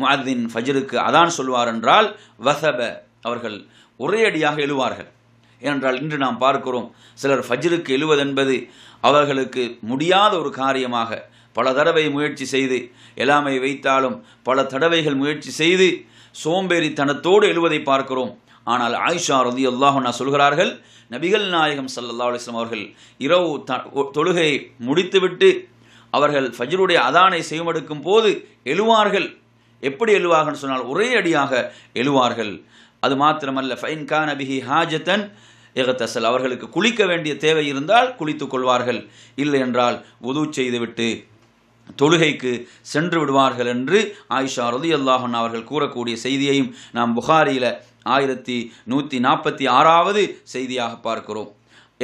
முஅத்தின் ஃபஜருக்கு அதான் சொல்வார் என்றால் வசப அவர்கள் ஒரே அடியாக எழுவார்கள் ஏனென்றால் இன்று நாம் பார்க்கிறோம் சிலர் ஃபஜ்ருக்கு எழுவதென்பது அவர்களுக்கு முடியாத ஒரு காரியமாக பல தடவை முயற்சி செய்து எல்லாமே வைத்தாலும் பல தடவைகள் முயற்சி செய்து சோம்பேறித்தனத்தோடு எழுவதை பார்க்கிறோம் ஆனால் ஆயிஷா ரதி அல்லாஹா சொல்கிறார்கள் நபிகள் நாயகம் சல்லா அலிஸ்லாம் அவர்கள் இரவு தொழுகை முடித்துவிட்டு அவர்கள் ஃபஜ்ருடைய அதானை செய்வெடுக்கும் போது எழுவார்கள் எப்படி எழுவார்கள் சொன்னால் ஒரே அடியாக எழுவார்கள் அது மாத்திரமல்ல ஃபைன் கான் அபிஹி ஹாஜத்தன் எகத்தசல் அவர்களுக்கு குளிக்க வேண்டிய தேவை இருந்தால் குளித்துக் கொள்வார்கள் இல்லை என்றால் உது செய்துவிட்டு தொழுகைக்கு சென்று விடுவார்கள் என்று ஆயிஷா ரதி அல்லாஹன் அவர்கள் கூறக்கூடிய செய்தியையும் நாம் புகாரியில் ஆயிரத்தி நூற்றி நாற்பத்தி ஆறாவது செய்தியாக பார்க்கிறோம்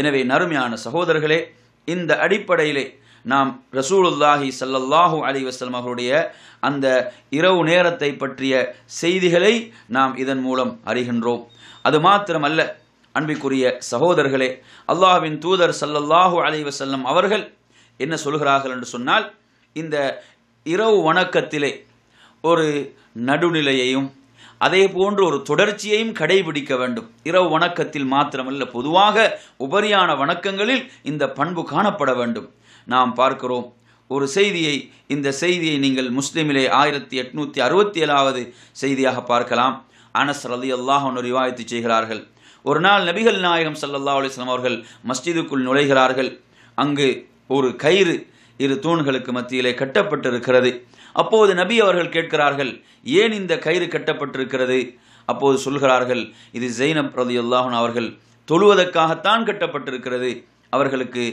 எனவே நறுமையான சகோதரர்களே இந்த அடிப்படையிலே நாம் ரசூலுல்லாஹி சல்லல்லாஹு அலி வசலம் அவருடைய அந்த இரவு நேரத்தை பற்றிய செய்திகளை நாம் இதன் மூலம் அறிகின்றோம் அது மாத்திரமல்ல அன்பிற்குரிய சகோதரர்களே அல்லாஹ்வின் தூதர் சல்லல்லாஹு அலி வசல்லம் அவர்கள் என்ன சொல்கிறார்கள் என்று சொன்னால் இந்த இரவு வணக்கத்திலே ஒரு நடுநிலையையும் அதே போன்று ஒரு தொடர்ச்சியையும் கடைபிடிக்க வேண்டும் இரவு வணக்கத்தில் மாத்திரமல்ல பொதுவாக உபரியான வணக்கங்களில் இந்த பண்பு காணப்பட வேண்டும் நாம் பார்க்கிறோம் ஒரு செய்தியை இந்த செய்தியை நீங்கள் முஸ்லீமிலே ஆயிரத்தி எட்நூற்றி அறுபத்தி ஏழாவது செய்தியாக பார்க்கலாம் அனஸ் ரலி அல்லாஹ் ஒன்று விவாதித்து செய்கிறார்கள் ஒரு நாள் நபிகள் நாயகம் சல்லல்லா அலிஸ்லாம் அவர்கள் மஸ்ஜிதுக்குள் நுழைகிறார்கள் அங்கு ஒரு கயிறு இரு தூண்களுக்கு மத்தியிலே கட்டப்பட்டிருக்கிறது அப்போது நபி அவர்கள் கேட்கிறார்கள் ஏன் இந்த கயிறு கட்டப்பட்டிருக்கிறது அப்போது சொல்கிறார்கள் இது ஜெயினப் ரதியுல்லாஹன் அவர்கள் தொழுவதற்காகத்தான் கட்டப்பட்டிருக்கிறது அவர்களுக்கு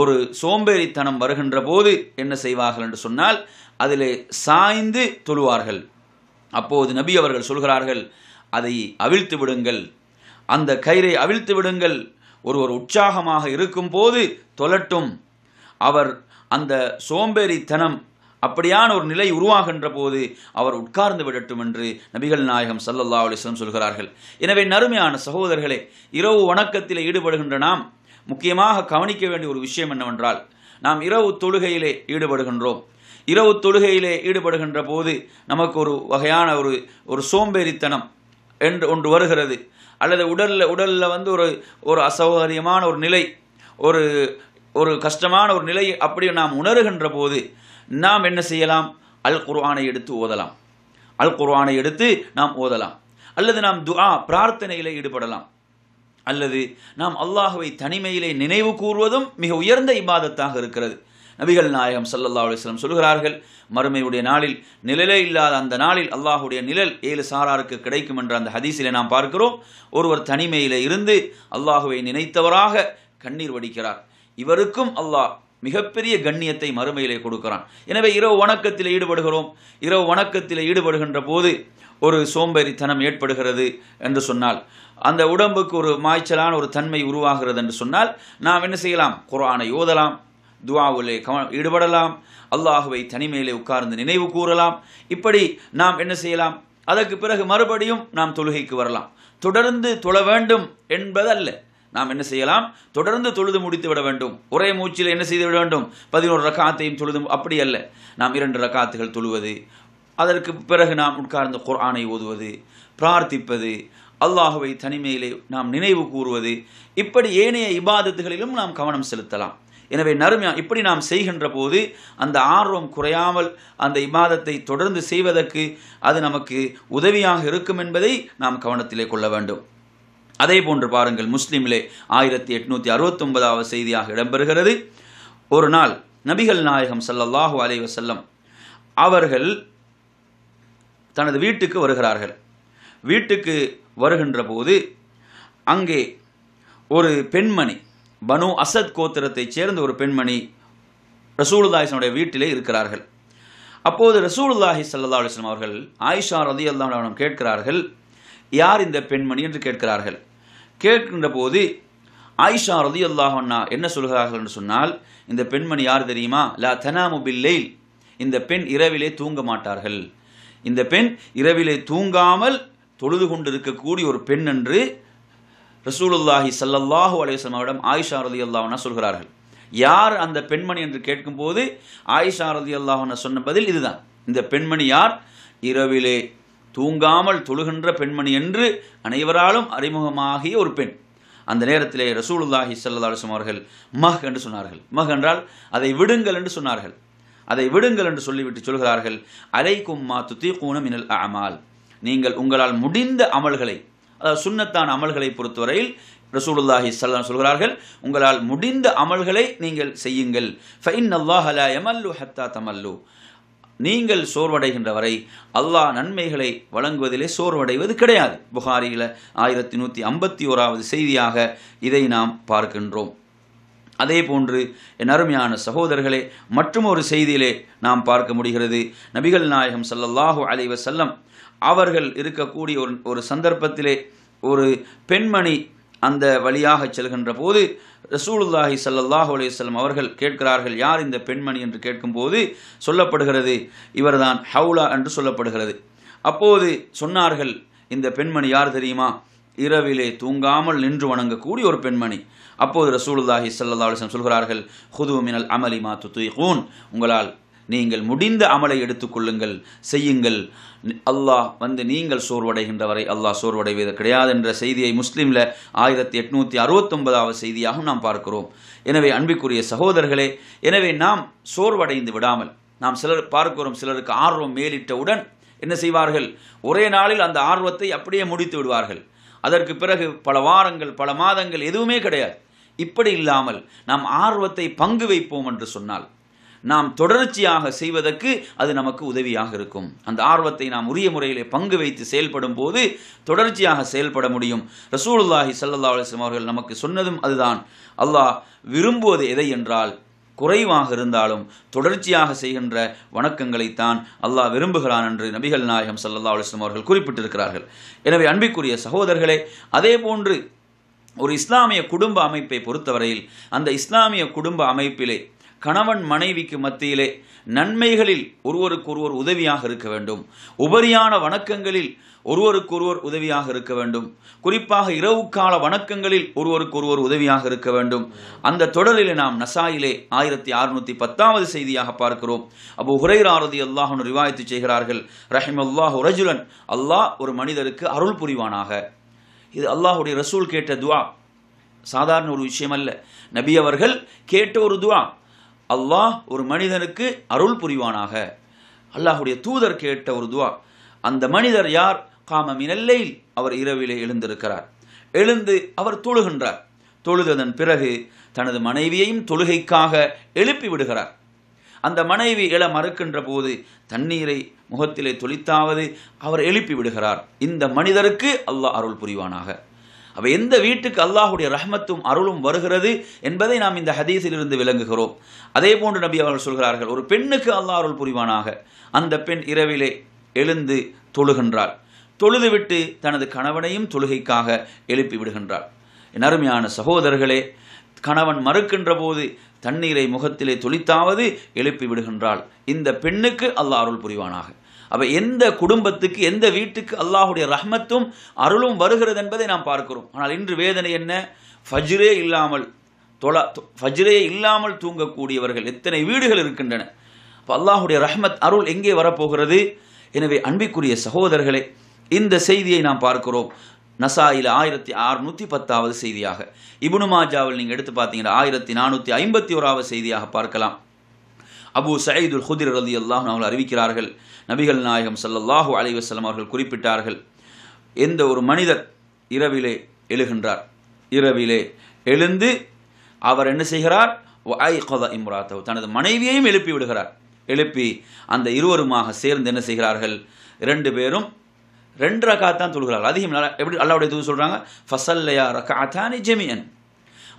ஒரு சோம்பேறித்தனம் வருகின்ற போது என்ன செய்வார்கள் என்று சொன்னால் அதிலே சாய்ந்து தொழுவார்கள் அப்போது நபி அவர்கள் சொல்கிறார்கள் அதை அவிழ்த்து விடுங்கள் அந்த கயிறை அவிழ்த்து விடுங்கள் ஒருவர் உற்சாகமாக இருக்கும் போது தொலட்டும் அவர் அந்த சோம்பேறித்தனம் அப்படியான ஒரு நிலை உருவாகின்ற போது அவர் உட்கார்ந்து விடட்டும் என்று நபிகள் நாயகம் சல்லல்லா அலிஸ்லம் சொல்கிறார்கள் எனவே நறுமையான சகோதரர்களே இரவு வணக்கத்தில் ஈடுபடுகின்ற நாம் முக்கியமாக கவனிக்க வேண்டிய ஒரு விஷயம் என்னவென்றால் நாம் இரவு தொழுகையிலே ஈடுபடுகின்றோம் இரவு தொழுகையிலே ஈடுபடுகின்ற போது நமக்கு ஒரு வகையான ஒரு ஒரு சோம்பேறித்தனம் என்று ஒன்று வருகிறது அல்லது உடலில் உடலில் வந்து ஒரு ஒரு அசௌகரியமான ஒரு நிலை ஒரு ஒரு கஷ்டமான ஒரு நிலை அப்படி நாம் உணர்கின்ற போது நாம் என்ன செய்யலாம் அல் குர்ஆனை எடுத்து ஓதலாம் அல் குர்ஆனை எடுத்து நாம் ஓதலாம் அல்லது நாம் துஆ பிரார்த்தனையில் ஈடுபடலாம் அல்லது நாம் அல்லாஹுவை தனிமையிலே நினைவு கூறுவதும் மிக உயர்ந்த இபாதத்தாக இருக்கிறது நபிகள் நாயகம் சல்லல்லா அலுவலம் சொல்கிறார்கள் மறுமையுடைய நாளில் நிழலே இல்லாத அந்த நாளில் அல்லாஹுடைய நிழல் ஏழு சாராருக்கு கிடைக்கும் என்ற அந்த ஹதீஸிலே நாம் பார்க்கிறோம் ஒருவர் தனிமையில் இருந்து அல்லாஹுவை நினைத்தவராக கண்ணீர் வடிக்கிறார் இவருக்கும் அல்லாஹ் மிகப்பெரிய கண்ணியத்தை மறுமையிலே கொடுக்கிறான் எனவே இரவு வணக்கத்தில் ஈடுபடுகிறோம் இரவு வணக்கத்தில் ஈடுபடுகின்ற போது ஒரு சோம்பேறித்தனம் ஏற்படுகிறது என்று சொன்னால் அந்த உடம்புக்கு ஒரு மாய்ச்சலான ஒரு தன்மை உருவாகிறது என்று சொன்னால் நாம் என்ன செய்யலாம் குரானை ஓதலாம் துவாவிலே கவ ஈடுபடலாம் அல்லாஹுவை தனிமையிலே உட்கார்ந்து நினைவு கூறலாம் இப்படி நாம் என்ன செய்யலாம் அதற்கு பிறகு மறுபடியும் நாம் தொழுகைக்கு வரலாம் தொடர்ந்து தொழ வேண்டும் என்பதல்ல நாம் என்ன செய்யலாம் தொடர்ந்து தொழுது முடித்து விட வேண்டும் ஒரே மூச்சில் என்ன செய்து விட வேண்டும் பதினோரு ரக்காத்தையும் தொழுதும் அப்படி அல்ல நாம் இரண்டு ரக்காத்துகள் தொழுவது அதற்கு பிறகு நாம் உட்கார்ந்த குர்ஆனை ஓதுவது பிரார்த்திப்பது அல்லாஹுவை தனிமையிலே நாம் நினைவு கூறுவது இப்படி ஏனைய இபாதத்துகளிலும் நாம் கவனம் செலுத்தலாம் எனவே நறுமையா இப்படி நாம் செய்கின்ற போது அந்த ஆர்வம் குறையாமல் அந்த இபாதத்தை தொடர்ந்து செய்வதற்கு அது நமக்கு உதவியாக இருக்கும் என்பதை நாம் கவனத்திலே கொள்ள வேண்டும் அதே போன்று பாருங்கள் முஸ்லீமிலே ஆயிரத்தி எட்நூற்றி அறுபத்தொன்பதாவது செய்தியாக இடம்பெறுகிறது ஒரு நாள் நபிகள் நாயகம் சல்லாஹு அலை வசல்லம் அவர்கள் தனது வீட்டுக்கு வருகிறார்கள் வீட்டுக்கு வருகின்ற போது அங்கே ஒரு பெண்மணி பனு அசத் கோத்திரத்தை சேர்ந்த ஒரு பெண்மணி ரசூலுல்லாஹிசனுடைய வீட்டிலே இருக்கிறார்கள் அப்போது ரசூலுல்லாஹி சல்லா அலிஸ்லாம் அவர்கள் ஆயிஷா ரதி அல்லாம் கேட்கிறார்கள் யார் இந்த பெண்மணி என்று கேட்கிறார்கள் கேட்கின்ற போது ஆயிஷா ரதி அல்லாஹன்னா என்ன சொல்கிறார்கள் என்று சொன்னால் இந்த பெண்மணி யார் தெரியுமா லா தனாமு பில்லை இந்த பெண் இரவிலே தூங்க மாட்டார்கள் இந்த பெண் இரவிலே தூங்காமல் தொழுது கொண்டிருக்கக்கூடிய ஒரு பெண் என்று ரசூலுல்லாஹி சல்லல்லாஹு அலையம் ஆயிஷா ரதி அல்லாஹ்னா சொல்கிறார்கள் யார் அந்த பெண்மணி என்று கேட்கும்போது ஆயிஷா ரதி அல்லாஹ்னா சொன்ன பதில் இதுதான் இந்த பெண்மணி யார் இரவிலே தூங்காமல் தொழுகின்ற பெண்மணி என்று அனைவராலும் அறிமுகமாகிய ஒரு பெண் அந்த நேரத்திலே ரசூலுல்லாஹி சல்லாஸ்லம் அவர்கள் மஹ் என்று சொன்னார்கள் மஹ் என்றால் அதை விடுங்கள் என்று சொன்னார்கள் அதை விடுங்கள் என்று சொல்லிவிட்டு சொல்கிறார்கள் அலைக்கும் மா துத்தி கூணம் இனல் அமால் நீங்கள் உங்களால் முடிந்த அமல்களை அதாவது சுண்ணத்தான அமல்களை பொறுத்தவரையில் ரசூலுல்லாஹி சல்லாம் சொல்கிறார்கள் உங்களால் முடிந்த அமல்களை நீங்கள் செய்யுங்கள் ஃபைன் அல்லாஹ் அலா எமல்லு ஹத்தா தமல்லு நீங்கள் சோர்வடைகின்ற வரை அல்லாஹ் நன்மைகளை வழங்குவதிலே சோர்வடைவது கிடையாது புகாரியில் ஆயிரத்தி நூற்றி ஐம்பத்தி ஓராவது செய்தியாக இதை நாம் பார்க்கின்றோம் அதே போன்று என் அருமையான சகோதரர்களே மற்றும் ஒரு செய்தியிலே நாம் பார்க்க முடிகிறது நபிகள் நாயகம் சல்லல்லாஹு அலைவ செல்லம் அவர்கள் இருக்கக்கூடிய ஒரு ஒரு சந்தர்ப்பத்திலே ஒரு பெண்மணி அந்த வழியாக செல்கின்ற போது ரசூலுல்லாஹி சல்லாஹ் அலையம் அவர்கள் கேட்கிறார்கள் யார் இந்த பெண்மணி என்று கேட்கும்போது சொல்லப்படுகிறது இவர்தான் ஹவுலா என்று சொல்லப்படுகிறது அப்போது சொன்னார்கள் இந்த பெண்மணி யார் தெரியுமா இரவிலே தூங்காமல் நின்று வணங்கக்கூடிய ஒரு பெண்மணி அப்போது ரசூலுல்லாஹி சல்லா அலிஸ்லம் சொல்கிறார்கள் ஹுது மினல் அமலி மா துத்துகூன் உங்களால் நீங்கள் முடிந்த அமலை எடுத்துக்கொள்ளுங்கள் செய்யுங்கள் அல்லாஹ் வந்து நீங்கள் சோர்வடைகின்ற வரை அல்லாஹ் சோர்வடைவது கிடையாது என்ற செய்தியை முஸ்லீமில் ஆயிரத்தி எட்நூற்றி அறுபத்தொன்பதாவது செய்தியாகவும் நாம் பார்க்கிறோம் எனவே அன்பிற்குரிய சகோதரர்களே எனவே நாம் சோர்வடைந்து விடாமல் நாம் சிலர் பார்க்கிறோம் சிலருக்கு ஆர்வம் மேலிட்டவுடன் என்ன செய்வார்கள் ஒரே நாளில் அந்த ஆர்வத்தை அப்படியே முடித்து விடுவார்கள் அதற்கு பிறகு பல வாரங்கள் பல மாதங்கள் எதுவுமே கிடையாது இப்படி இல்லாமல் நாம் ஆர்வத்தை பங்கு வைப்போம் என்று சொன்னால் நாம் தொடர்ச்சியாக செய்வதற்கு அது நமக்கு உதவியாக இருக்கும் அந்த ஆர்வத்தை நாம் உரிய முறையிலே பங்கு வைத்து செயல்படும் போது தொடர்ச்சியாக செயல்பட முடியும் ரசூலுல்லாஹி சல்லா அலிஸ்லாம் அவர்கள் நமக்கு சொன்னதும் அதுதான் அல்லாஹ் விரும்புவது எதை என்றால் குறைவாக இருந்தாலும் தொடர்ச்சியாக செய்கின்ற வணக்கங்களைத்தான் அல்லாஹ் விரும்புகிறான் என்று நபிகள் நாயகம் சல்லா அலுவலம் அவர்கள் குறிப்பிட்டிருக்கிறார்கள் எனவே அன்பிற்குரிய சகோதரர்களே அதே போன்று ஒரு இஸ்லாமிய குடும்ப அமைப்பை பொறுத்தவரையில் அந்த இஸ்லாமிய குடும்ப அமைப்பிலே கணவன் மனைவிக்கு மத்தியிலே நன்மைகளில் ஒருவருக்கொருவர் உதவியாக இருக்க வேண்டும் உபரியான வணக்கங்களில் ஒருவருக்கொருவர் உதவியாக இருக்க வேண்டும் குறிப்பாக இரவு கால வணக்கங்களில் ஒருவருக்கொருவர் உதவியாக இருக்க வேண்டும் அந்த தொடரில் நாம் நசாயிலே ஆயிரத்தி அறுநூத்தி பத்தாவது செய்தியாக பார்க்கிறோம் உரை ஹுரைராரதி அல்லாஹன் ரிவாயத்து செய்கிறார்கள் ரஹிம் அல்லாஹ் ரஜுலன் அல்லாஹ் ஒரு மனிதருக்கு அருள் புரிவானாக இது அல்லாஹுடைய ரசூல் கேட்ட துவா சாதாரண ஒரு விஷயம் அல்ல நபி அவர்கள் கேட்ட ஒரு துவா அல்லாஹ் ஒரு மனிதனுக்கு அருள் புரிவானாக அல்லாஹுடைய தூதர் கேட்ட ஒரு துவா அந்த மனிதர் யார் காம மினல்லை அவர் இரவிலே எழுந்திருக்கிறார் எழுந்து அவர் தொழுகின்றார் தொழுததன் பிறகு தனது மனைவியையும் தொழுகைக்காக எழுப்பி விடுகிறார் அந்த மனைவி இள மறுக்கின்ற போது தண்ணீரை முகத்திலே தொளித்தாவது அவர் எழுப்பி விடுகிறார் இந்த மனிதருக்கு அல்லாஹ் அருள் புரிவானாக அப்போ எந்த வீட்டுக்கு அல்லாஹுடைய ரஹமத்தும் அருளும் வருகிறது என்பதை நாம் இந்த ஹதீஸிலிருந்து விளங்குகிறோம் அதே போன்று நபி அவர்கள் சொல்கிறார்கள் ஒரு பெண்ணுக்கு அல்லாஹ் அருள் புரிவானாக அந்த பெண் இரவிலே எழுந்து தொழுகின்றாள் தொழுதுவிட்டு தனது கணவனையும் தொழுகைக்காக எழுப்பி விடுகின்றாள் அருமையான சகோதரர்களே கணவன் மறுக்கின்ற போது தண்ணீரை முகத்திலே தொளித்தாவது எழுப்பி விடுகின்றாள் இந்த பெண்ணுக்கு அல்லாஹ் அருள் புரிவானாக அப்போ எந்த குடும்பத்துக்கு எந்த வீட்டுக்கு அல்லாஹுடைய ரஹ்மத்தும் அருளும் வருகிறது என்பதை நாம் பார்க்கிறோம் ஆனால் இன்று வேதனை என்ன ஃபஜ்ரே இல்லாமல் தொலா ஃபஜ்ரே இல்லாமல் தூங்கக்கூடியவர்கள் எத்தனை வீடுகள் இருக்கின்றன அப்போ அல்லாஹுடைய ரஹ்மத் அருள் எங்கே வரப்போகிறது எனவே அன்பிற்குரிய சகோதரர்களே இந்த செய்தியை நாம் பார்க்கிறோம் நசாயில் ஆயிரத்தி அறுநூற்றி பத்தாவது செய்தியாக இபுனுமாஜாவில் நீங்கள் எடுத்து பார்த்தீங்கன்னா ஆயிரத்தி நானூற்றி ஐம்பத்தி ஓராவது செய்தியாக பார்க்கலாம் அபு சயீதுல் ஹுதிர் ரதி அல்லாஹ் அவர்கள் அறிவிக்கிறார்கள் நபிகள் நாயகம் சல்லல்லாஹூ அலைவசல்லம் அவர்கள் குறிப்பிட்டார்கள் எந்த ஒரு மனிதர் இரவிலே எழுகின்றார் இரவிலே எழுந்து அவர் என்ன செய்கிறார் ஐ இம்ராத்தவ் தனது மனைவியையும் எழுப்பி விடுகிறார் எழுப்பி அந்த இருவருமாக சேர்ந்து என்ன செய்கிறார்கள் ரெண்டு பேரும் ரெண்டு ரகாத்தான் தொழுகிறார்கள் அதிகம் எப்படி அல்லாவுடைய தூது சொல்கிறாங்க ஃபசல்லையா ரகாத்தானி ஜெமியன்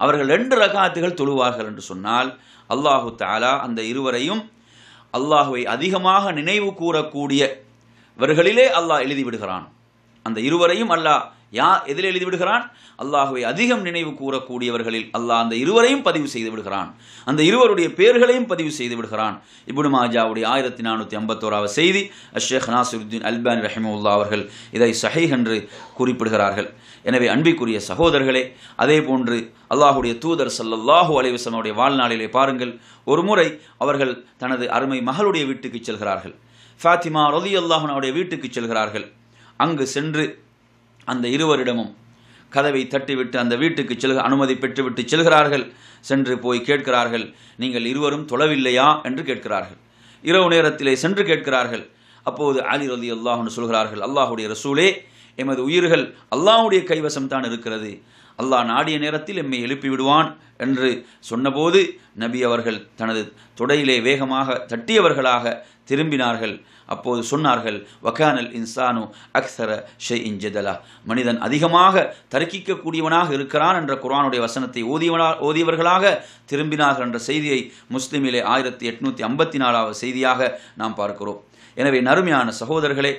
அவர்கள் ரெண்டு ரகாத்துகள் தொழுவார்கள் என்று சொன்னால் அல்லாஹு தாலா அந்த இருவரையும் அல்லாஹுவை அதிகமாக நினைவு கூறக்கூடியவர்களிலே அல்லாஹ் எழுதிவிடுகிறான் அந்த இருவரையும் அல்லாஹ் யா எதில் எழுதிவிடுகிறான் அல்லாஹுவை அதிகம் நினைவு கூறக்கூடியவர்களில் அல்லாஹ் அந்த இருவரையும் பதிவு செய்து விடுகிறான் அந்த இருவருடைய பேர்களையும் பதிவு செய்து விடுகிறான் இபுனு மாஜாவுடைய ஆயிரத்தி நானூற்றி ஐம்பத்தோராவது செய்தி அஷேக் நாசருத்தீன் அல்பான் ரஹிமுல்லா அவர்கள் இதை சஹை என்று குறிப்பிடுகிறார்கள் எனவே அன்பிக்குரிய சகோதரர்களே அதே போன்று அல்லாஹுடைய தூதர் சல்லல்லாஹூ அலைவசனுடைய வாழ்நாளிலே பாருங்கள் ஒரு முறை அவர்கள் தனது அருமை மகளுடைய வீட்டுக்கு செல்கிறார்கள் ஃபாத்திமா ரதி அல்லாஹனுடைய வீட்டுக்கு செல்கிறார்கள் அங்கு சென்று அந்த இருவரிடமும் கதவை தட்டிவிட்டு அந்த வீட்டுக்கு செல்க அனுமதி பெற்றுவிட்டு செல்கிறார்கள் சென்று போய் கேட்கிறார்கள் நீங்கள் இருவரும் தொழவில்லையா என்று கேட்கிறார்கள் இரவு நேரத்திலே சென்று கேட்கிறார்கள் அப்போது அலி ரதி அல்லாஹுன்னு சொல்கிறார்கள் அல்லாஹுடைய ரசூலே எமது உயிர்கள் அல்லாவுடைய கைவசம் தான் இருக்கிறது அல்லாஹ் நாடிய நேரத்தில் எம்மை எழுப்பி விடுவான் என்று சொன்னபோது நபி அவர்கள் தனது தொடையிலே வேகமாக தட்டியவர்களாக திரும்பினார்கள் அப்போது சொன்னார்கள் வகானல் இன்சானு அக்சர ஷே இன்ஜதலா மனிதன் அதிகமாக தர்க்கிக்கக்கூடியவனாக இருக்கிறான் என்ற குரானுடைய வசனத்தை ஓதியவனா ஓதியவர்களாக திரும்பினார்கள் என்ற செய்தியை முஸ்லீமிலே ஆயிரத்தி எட்நூற்றி ஐம்பத்தி நாலாவது செய்தியாக நாம் பார்க்கிறோம் எனவே நறுமையான சகோதரர்களே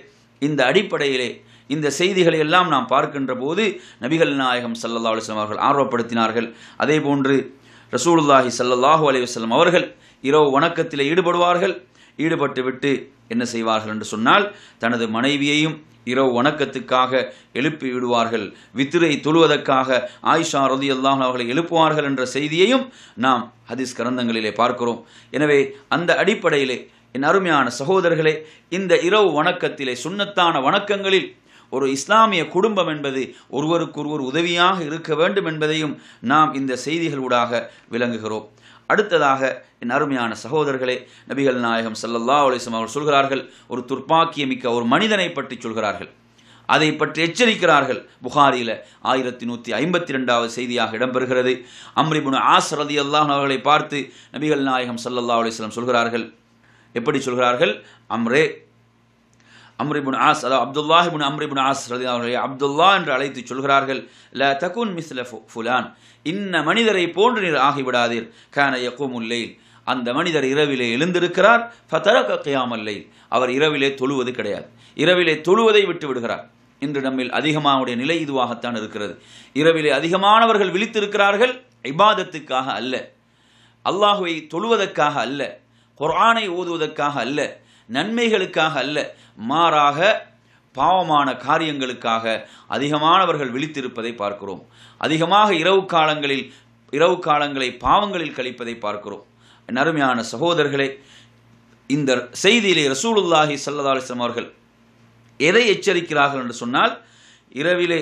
இந்த அடிப்படையிலே இந்த செய்திகளை எல்லாம் நாம் பார்க்கின்ற போது நபிகள் நாயகம் சல்லல்லா அலுவலம் அவர்கள் ஆர்வப்படுத்தினார்கள் அதே போன்று ரசூலுல்லாஹி சல்லல்லாஹு அலைவசல்லம் அவர்கள் இரவு வணக்கத்தில் ஈடுபடுவார்கள் ஈடுபட்டுவிட்டு என்ன செய்வார்கள் என்று சொன்னால் தனது மனைவியையும் இரவு வணக்கத்துக்காக எழுப்பி விடுவார்கள் வித்திரை தொழுவதற்காக ஆயிஷா ரதி அல்லாஹ் அவர்களை எழுப்புவார்கள் என்ற செய்தியையும் நாம் ஹதீஸ் கரந்தங்களிலே பார்க்கிறோம் எனவே அந்த அடிப்படையிலே என் அருமையான சகோதரர்களே இந்த இரவு வணக்கத்திலே சுண்ணத்தான வணக்கங்களில் ஒரு இஸ்லாமிய குடும்பம் என்பது ஒருவருக்கொருவர் உதவியாக இருக்க வேண்டும் என்பதையும் நாம் இந்த செய்திகளூடாக விளங்குகிறோம் அடுத்ததாக என் அருமையான சகோதரர்களே நபிகள் நாயகம் சல்லல்லா அலிசம் அவர்கள் சொல்கிறார்கள் ஒரு துர்ப்பாக்கியமிக்க ஒரு மனிதனை பற்றி சொல்கிறார்கள் அதை பற்றி எச்சரிக்கிறார்கள் புகாரியில் ஆயிரத்தி நூற்றி ஐம்பத்தி ரெண்டாவது செய்தியாக இடம்பெறுகிறது அம்ரிபுன் ஆஸ் ரதி அல்லாஹ் அவர்களை பார்த்து நபிகள் நாயகம் சல்லல்லா அலிஸ்லாம் சொல்கிறார்கள் எப்படி சொல்கிறார்கள் அம்ரே அம்ரிபுன் ஆஸ் அதாவது அப்துல்லாஹிபுன் அம்ரிபுன் ஆஸ் ரதி அவர்களை அப்துல்லா என்று அழைத்து சொல்கிறார்கள் ல தகுன் மிஸ்ல ஃபுலான் இன்ன மனிதரை போன்று நீர் ஆகிவிடாதீர் கான யக்குமுல்லைல் அந்த மனிதர் இரவிலே எழுந்திருக்கிறார் ஃபதரக கியாமல்லைல் அவர் இரவிலே தொழுவது கிடையாது இரவிலே தொழுவதை விட்டு விடுகிறார் இன்று நம்மில் அதிகமாவுடைய நிலை இதுவாகத்தான் இருக்கிறது இரவிலே அதிகமானவர்கள் விழித்திருக்கிறார்கள் இபாதத்துக்காக அல்ல அல்லாஹுவை தொழுவதற்காக அல்ல குர்ஆனை ஓதுவதற்காக அல்ல நன்மைகளுக்காக அல்ல மாறாக பாவமான காரியங்களுக்காக அதிகமானவர்கள் விழித்திருப்பதை பார்க்கிறோம் அதிகமாக இரவு காலங்களில் இரவு காலங்களை பாவங்களில் கழிப்பதை பார்க்கிறோம் நறுமையான சகோதரர்களே இந்த செய்தியிலே ரசூலுல்லாஹி சல்லதாலிசம் அவர்கள் எதை எச்சரிக்கிறார்கள் என்று சொன்னால் இரவிலே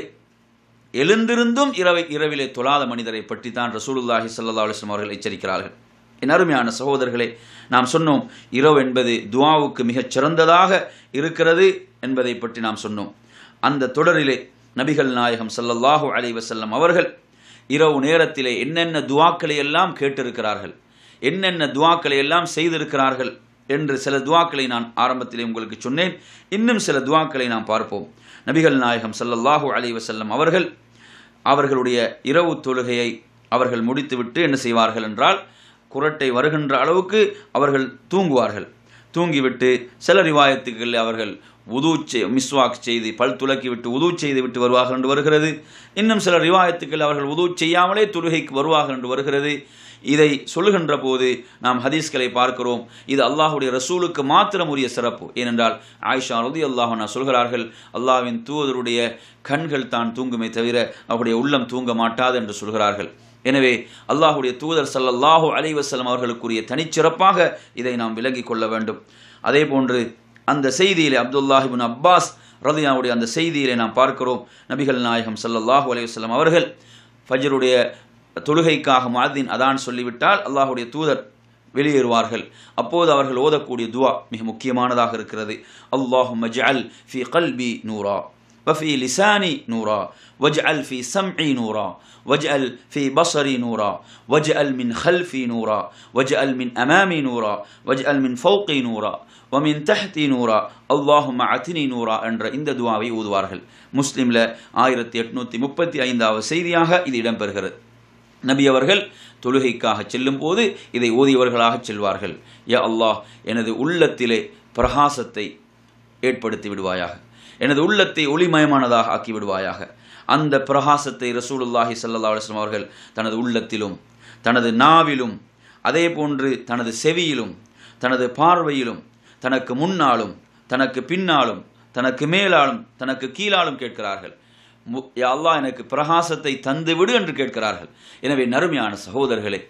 எழுந்திருந்தும் இரவை இரவிலே தொழாத மனிதரை பற்றி தான் ரசூலுல்லாஹி சல்லதாலிசம் அவர்கள் எச்சரிக்கிறார்கள் என் அருமையான சகோதரர்களே நாம் சொன்னோம் இரவு என்பது துவாவுக்கு மிகச் சிறந்ததாக இருக்கிறது என்பதை பற்றி நாம் சொன்னோம் அந்த தொடரிலே நபிகள் நாயகம் சல்லல்லாஹு அலி வசல்லம் அவர்கள் இரவு நேரத்திலே என்னென்ன துவாக்களை எல்லாம் கேட்டிருக்கிறார்கள் என்னென்ன துவாக்களை எல்லாம் செய்திருக்கிறார்கள் என்று சில துவாக்களை நான் ஆரம்பத்திலே உங்களுக்கு சொன்னேன் இன்னும் சில துவாக்களை நாம் பார்ப்போம் நபிகள் நாயகம் சல்லல்லாஹு அலி வசல்லம் அவர்கள் அவர்களுடைய இரவு தொழுகையை அவர்கள் முடித்துவிட்டு என்ன செய்வார்கள் என்றால் குரட்டை வருகின்ற அளவுக்கு அவர்கள் தூங்குவார்கள் தூங்கிவிட்டு சில ரிவாயத்துக்கள் அவர்கள் உது மிஸ்வாக் செய்து பல் துலக்கி விட்டு உது செய்து விட்டு வருவார்கள் என்று வருகிறது இன்னும் சில ரிவாயத்துக்கள் அவர்கள் உது செய்யாமலே தொழுகைக்கு வருவார்கள் என்று வருகிறது இதை சொல்லுகின்ற போது நாம் ஹதீஸ்களை பார்க்கிறோம் இது அல்லாஹுடைய ரசூலுக்கு மாத்திரம் உரிய சிறப்பு ஏனென்றால் ஆயிஷா ரதி அல்லாஹனா சொல்கிறார்கள் அல்லாவின் தூதருடைய கண்கள் தான் தூங்குமே தவிர அவருடைய உள்ளம் தூங்க மாட்டாது என்று சொல்கிறார்கள் எனவே அல்லாஹுடைய தூதர் சல்லல்லாஹூ அலைவசல்லம் அவர்களுக்குரிய தனிச்சிறப்பாக இதை நாம் விலகி கொள்ள வேண்டும் அதே போன்று அந்த செய்தியிலே அப்துல்லாஹிபின் அப்பாஸ் ரதியாவுடைய அந்த செய்தியிலே நாம் பார்க்கிறோம் நபிகள் நாயகம் சல்லல்லாஹூ அலைவசல்லம் அவர்கள் ஃபஜருடைய தொழுகைக்காக மாதின் அதான் சொல்லிவிட்டால் அல்லாஹுடைய தூதர் வெளியேறுவார்கள் அப்போது அவர்கள் ஓதக்கூடிய துவா மிக முக்கியமானதாக இருக்கிறது அல்லாஹு மஜ் அல் ஃபி கல்பி நூரா ففي لساني نورا واجعل في سمعي نورا واجعل في بصري نورا واجعل من خلفي نورا واجعل من أمامي نورا واجعل من فوقي نورا ومن تحتي نورا اللهم அத்தினி நூரா என்ற இந்த துவாவை ஊதுவார்கள் முஸ்லீமில் ஆயிரத்தி எட்நூற்றி முப்பத்தி ஐந்தாவது செய்தியாக இது இடம்பெறுகிறது நபி அவர்கள் தொழுகைக்காக செல்லும் போது இதை ஓதியவர்களாக செல்வார்கள் யா அல்லாஹ் எனது உள்ளத்திலே பிரகாசத்தை ஏற்படுத்தி விடுவாயாக எனது உள்ளத்தை ஒளிமயமானதாக ஆக்கிவிடுவாயாக அந்த பிரகாசத்தை ரசூலுல்லாஹி சல்லா அலுவலம் அவர்கள் தனது உள்ளத்திலும் தனது நாவிலும் அதே போன்று தனது செவியிலும் தனது பார்வையிலும் தனக்கு முன்னாலும் தனக்கு பின்னாலும் தனக்கு மேலாலும் தனக்கு கீழாலும் கேட்கிறார்கள் அல்லாஹ் எனக்கு பிரகாசத்தை தந்துவிடு என்று கேட்கிறார்கள் எனவே நறுமையான சகோதரர்களே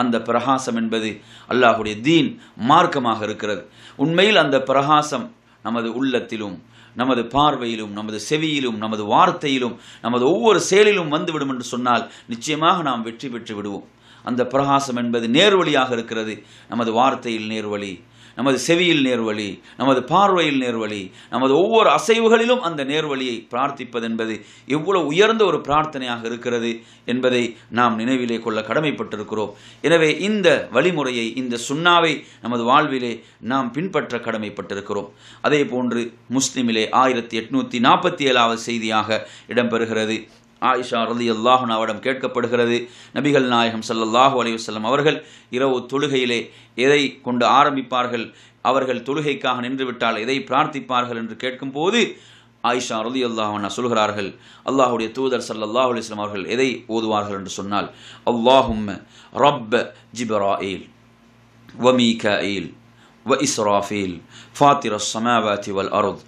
அந்த பிரகாசம் என்பது அல்லாஹுடைய தீன் மார்க்கமாக இருக்கிறது உண்மையில் அந்த பிரகாசம் நமது உள்ளத்திலும் நமது பார்வையிலும் நமது செவியிலும் நமது வார்த்தையிலும் நமது ஒவ்வொரு செயலிலும் வந்துவிடும் என்று சொன்னால் நிச்சயமாக நாம் வெற்றி பெற்று விடுவோம் அந்த பிரகாசம் என்பது நேர்வழியாக இருக்கிறது நமது வார்த்தையில் நேர்வழி நமது செவியில் நேர்வழி நமது பார்வையில் நேர்வழி நமது ஒவ்வொரு அசைவுகளிலும் அந்த நேர்வழியை பிரார்த்திப்பது என்பது எவ்வளவு உயர்ந்த ஒரு பிரார்த்தனையாக இருக்கிறது என்பதை நாம் நினைவிலே கொள்ள கடமைப்பட்டிருக்கிறோம் எனவே இந்த வழிமுறையை இந்த சுண்ணாவை நமது வாழ்விலே நாம் பின்பற்ற கடமைப்பட்டிருக்கிறோம் அதே போன்று முஸ்லிமிலே ஆயிரத்தி எட்நூற்றி நாற்பத்தி ஏழாவது செய்தியாக இடம்பெறுகிறது ஆயிஷா ரதி அல்லாஹன் அவரிடம் கேட்கப்படுகிறது நபிகள் நாயகம் சல்லல்லாஹு அலைவசல்லம் அவர்கள் இரவு தொழுகையிலே எதை கொண்டு ஆரம்பிப்பார்கள் அவர்கள் தொழுகைக்காக நின்றுவிட்டால் எதை பிரார்த்திப்பார்கள் என்று கேட்கும்போது ஆயிஷா ரதி அல்லாஹன்னா சொல்கிறார்கள் அல்லாஹுடைய தூதர் சல்லல்லாஹு அலிஸ்லாம் அவர்கள் எதை ஓதுவார்கள் என்று சொன்னால் அல்லாஹும் ரப்ப ஜிபராயில் வமீக ஈல் வ இஸ்ராஃபீல் ஃபாத்திர சமாவாத்தி வல் அருத்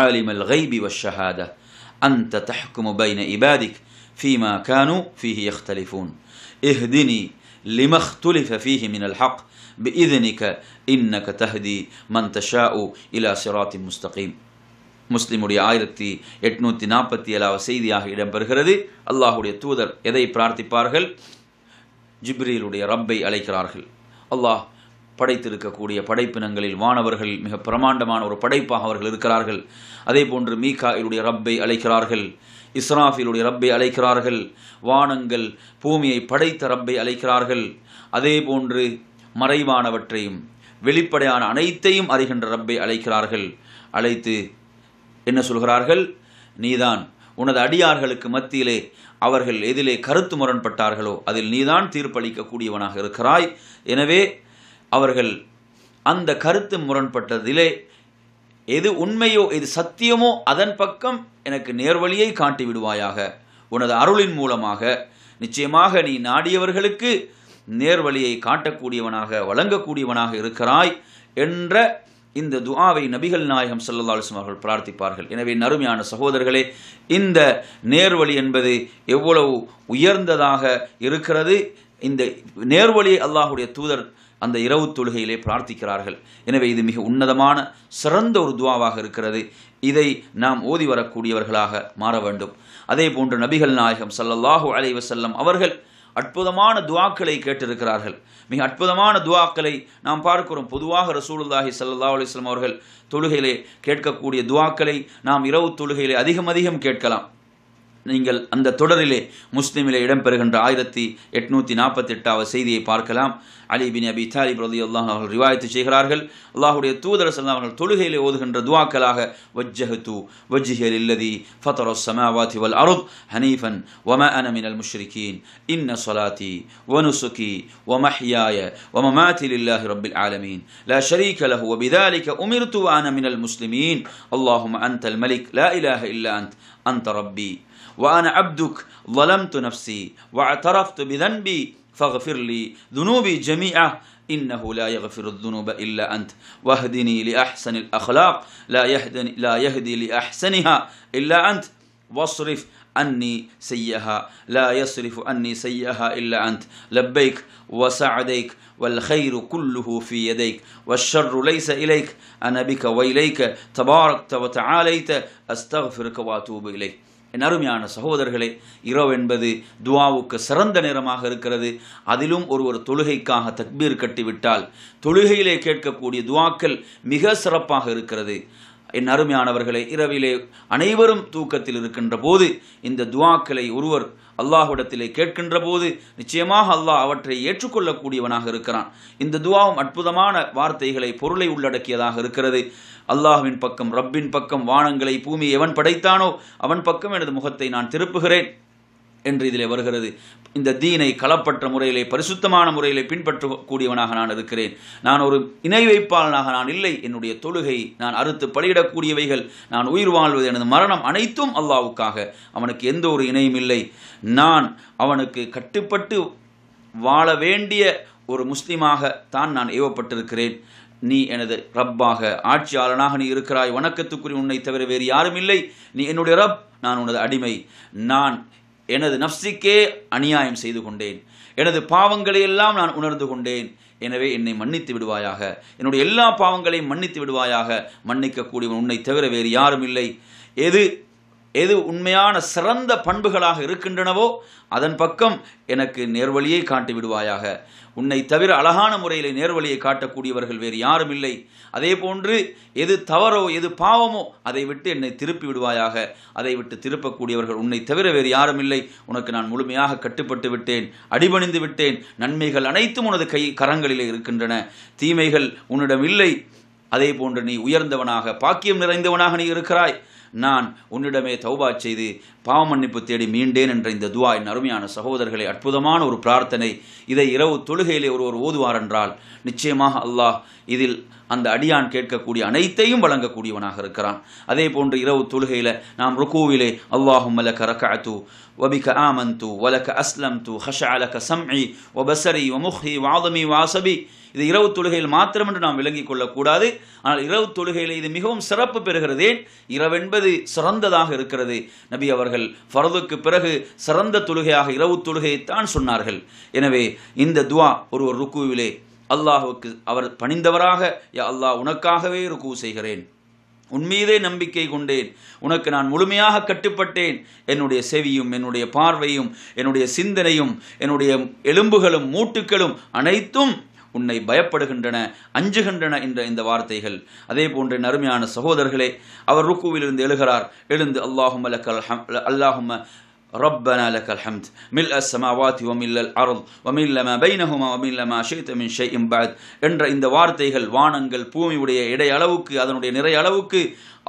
ஆலிமல் ஹைபி வ ஷஹாதா أنت تحكم بين عبادك فيما كانوا فيه يختلفون اهدني لما اختلف فيه من الحق بإذنك إنك تهدي من تشاء إلى صراط مستقيم مسلم رعاية اتنو تنابتي على وسيدي آخر إدم برخرده الله رعاية تودر يدي برارتي بارخل جبريل رعاية ربي عليك رارخل الله رعاية படைத்திருக்கக்கூடிய படைப்பினங்களில் வானவர்கள் மிக பிரமாண்டமான ஒரு படைப்பாக அவர்கள் இருக்கிறார்கள் அதே போன்று மீகாயிலுடைய ரப்பை அழைக்கிறார்கள் இஸ்ராஃபிலுடைய ரப்பை அழைக்கிறார்கள் வானங்கள் பூமியை படைத்த ரப்பை அழைக்கிறார்கள் அதே போன்று மறைவானவற்றையும் வெளிப்படையான அனைத்தையும் அறிகின்ற ரப்பை அழைக்கிறார்கள் அழைத்து என்ன சொல்கிறார்கள் நீதான் உனது அடியார்களுக்கு மத்தியிலே அவர்கள் எதிலே கருத்து முரண்பட்டார்களோ அதில் நீதான் தீர்ப்பளிக்கக்கூடியவனாக இருக்கிறாய் எனவே அவர்கள் அந்த கருத்து முரண்பட்டதிலே எது உண்மையோ எது சத்தியமோ அதன் பக்கம் எனக்கு நேர்வழியை காட்டி விடுவாயாக உனது அருளின் மூலமாக நிச்சயமாக நீ நாடியவர்களுக்கு நேர்வழியை காட்டக்கூடியவனாக வழங்கக்கூடியவனாக இருக்கிறாய் என்ற இந்த துவாவை நபிகள் நாயகம் சல்லா சுமார்கள் அவர்கள் பிரார்த்திப்பார்கள் எனவே நறுமையான சகோதரர்களே இந்த நேர்வழி என்பது எவ்வளவு உயர்ந்ததாக இருக்கிறது இந்த நேர்வழியை அல்லாஹுடைய தூதர் அந்த இரவு தொழுகையிலே பிரார்த்திக்கிறார்கள் எனவே இது மிக உன்னதமான சிறந்த ஒரு துவாவாக இருக்கிறது இதை நாம் ஓதி வரக்கூடியவர்களாக மாற வேண்டும் அதே போன்று நபிகள் நாயகம் சல்லல்லாஹூ அலை வசல்லம் அவர்கள் அற்புதமான துவாக்களை கேட்டிருக்கிறார்கள் மிக அற்புதமான துவாக்களை நாம் பார்க்கிறோம் பொதுவாக ரசூலுல்லாஹி சல்லா அலிஸ்லாம் அவர்கள் தொழுகையிலே கேட்கக்கூடிய துவாக்களை நாம் இரவு தொழுகையிலே அதிகம் அதிகம் கேட்கலாம் நீங்கள் அந்த தொடரிலே முஸ்லீமிலே இடம்பெறுகின்ற ஆயிரத்தி எட்நூத்தி நாற்பத்தி எட்டாவது செய்தியை பார்க்கலாம் அலி பின் அபி தாலி பிரதி அல்லாஹ் அவர்கள் ரிவாயத்து செய்கிறார்கள் அல்லாஹுடைய தூதர் செல்லாம் அவர்கள் தொழுகையிலே ஓதுகின்ற துவாக்களாக வஜ்ஜஹது வஜ்ஜிஹல் இல்லதி ஃபத்தரோ சமாவாதி வல் அருத் ஹனீஃபன் ஒம அனமின் அல் முஷ்ரிகீன் இன்ன சொலாத்தி ஒமஹியாய வனுசுகி ومحياي ومماتي لله رب العالمين لا شريك له وبذلك அனமின் அல் முஸ்லிமீன் அல்லாஹும் அந்த அல் மலிக் لا இலாஹ إلا அந்த அந்த ரப்பி وأنا عبدك ظلمت نفسي واعترفت بذنبي فاغفر لي ذنوبي جميعا إنه لا يغفر الذنوب إلا أنت واهدني لأحسن الأخلاق لا يهدي, لا يهدي لأحسنها إلا أنت واصرف عني سيئها لا يصرف عني سيئها إلا أنت لبيك وسعديك والخير كله في يديك والشر ليس إليك أنا بك وإليك تباركت وتعاليت أستغفرك وأتوب إليك என் அருமையான சகோதரர்களே இரவு என்பது துவாவுக்கு சிறந்த நேரமாக இருக்கிறது அதிலும் ஒருவர் தொழுகைக்காக தக்பீர் கட்டிவிட்டால் தொழுகையிலே கேட்கக்கூடிய துவாக்கள் மிக சிறப்பாக இருக்கிறது என் அருமையானவர்களை இரவிலே அனைவரும் தூக்கத்தில் இருக்கின்ற போது இந்த துவாக்களை ஒருவர் அல்லாஹ்விடத்திலே கேட்கின்ற போது நிச்சயமாக அல்லாஹ் அவற்றை ஏற்றுக்கொள்ளக்கூடியவனாக இருக்கிறான் இந்த துவாவும் அற்புதமான வார்த்தைகளை பொருளை உள்ளடக்கியதாக இருக்கிறது அல்லாஹுவின் பக்கம் ரப்பின் பக்கம் வானங்களை பூமி எவன் படைத்தானோ அவன் பக்கம் எனது முகத்தை நான் திருப்புகிறேன் என்று இதிலே வருகிறது இந்த தீனை களப்பற்ற முறையிலே பரிசுத்தமான முறையிலே பின்பற்றக்கூடியவனாக நான் இருக்கிறேன் நான் ஒரு இணை வைப்பாளனாக நான் இல்லை என்னுடைய தொழுகை நான் அறுத்து பலியிடக்கூடியவைகள் நான் உயிர் வாழ்வது எனது மரணம் அனைத்தும் அல்லாவுக்காக அவனுக்கு எந்த ஒரு இணையும் இல்லை நான் அவனுக்கு கட்டுப்பட்டு வாழ வேண்டிய ஒரு முஸ்லீமாக தான் நான் ஏவப்பட்டிருக்கிறேன் நீ எனது ரப்பாக ஆட்சியாளனாக நீ இருக்கிறாய் வணக்கத்துக்குரிய உன்னை தவிர வேறு யாரும் இல்லை நீ என்னுடைய ரப் நான் உனது அடிமை நான் எனது நப்சிக்கே அநியாயம் செய்து கொண்டேன் எனது பாவங்களை எல்லாம் நான் உணர்ந்து கொண்டேன் எனவே என்னை மன்னித்து விடுவாயாக என்னுடைய எல்லா பாவங்களையும் மன்னித்து விடுவாயாக மன்னிக்கக்கூடியவன் உன்னை தவிர வேறு யாரும் இல்லை எது எது உண்மையான சிறந்த பண்புகளாக இருக்கின்றனவோ அதன் பக்கம் எனக்கு நேர்வழியை காட்டி விடுவாயாக உன்னை தவிர அழகான முறையில் நேர்வழியை காட்டக்கூடியவர்கள் வேறு யாரும் இல்லை அதே போன்று எது தவறோ எது பாவமோ அதை விட்டு என்னை திருப்பி விடுவாயாக அதை விட்டு திருப்பக்கூடியவர்கள் உன்னை தவிர வேறு யாரும் இல்லை உனக்கு நான் முழுமையாக கட்டுப்பட்டு விட்டேன் அடிபணிந்து விட்டேன் நன்மைகள் அனைத்தும் உனது கை கரங்களிலே இருக்கின்றன தீமைகள் உன்னிடம் இல்லை அதே போன்று நீ உயர்ந்தவனாக பாக்கியம் நிறைந்தவனாக நீ இருக்கிறாய் நான் உன்னிடமே தௌபா செய்து பாவ மன்னிப்பு தேடி மீண்டேன் என்ற இந்த துவா என் அருமையான சகோதரர்களை அற்புதமான ஒரு பிரார்த்தனை இதை இரவு தொழுகையிலே ஒருவர் ஓதுவார் என்றால் நிச்சயமாக அல்லாஹ் இதில் அந்த அடியான் கேட்கக்கூடிய அனைத்தையும் வழங்கக்கூடியவனாக இருக்கிறான் அதே போன்று இரவு தொழுகையில் நாம் ருக்குவிலே அல்லாஹும் மலக்க வபிக وبك آمنت அஸ்லம் து ஹஷ அலக سمعي وبصري ومخي வாதமி வாசபி இது இரவு தொழுகையில் மாத்திரம் என்று நாம் விளங்கிக் கொள்ளக்கூடாது ஆனால் இரவு தொழுகையில் இது மிகவும் சிறப்பு பெறுகிறதே இரவென்பது சிறந்ததாக இருக்கிறது நபி அவர்கள் ஃபரதுக்கு பிறகு சிறந்த தொழுகையாக இரவு தொழுகையைத்தான் சொன்னார்கள் எனவே இந்த துவா ஒரு ஒரு ருக்குவிலே அல்லாஹுக்கு அவர் பணிந்தவராக அல்லாஹ் உனக்காகவே ருக்கு செய்கிறேன் உன்மீதே நம்பிக்கை கொண்டேன் உனக்கு நான் முழுமையாக கட்டுப்பட்டேன் என்னுடைய செவியும் என்னுடைய பார்வையும் என்னுடைய சிந்தனையும் என்னுடைய எலும்புகளும் மூட்டுக்களும் அனைத்தும் உன்னை பயப்படுகின்றன அஞ்சுகின்றன என்ற இந்த வார்த்தைகள் அதே போன்ற நறுமையான சகோதரர்களே அவர் ருக்குவிலிருந்து எழுகிறார் எழுந்து அல்லாஹும் அலக்கல் அல்லாஹும் ربنا لك الحمد ملء السماوات وملء الأرض وملء ما بينهما وملء ما شئت من شيء بعد என்ற இந்த வார்த்தைகள் வானங்கள் பூமியுடைய இடை அளவுக்கு அதனுடைய நிறை அளவுக்கு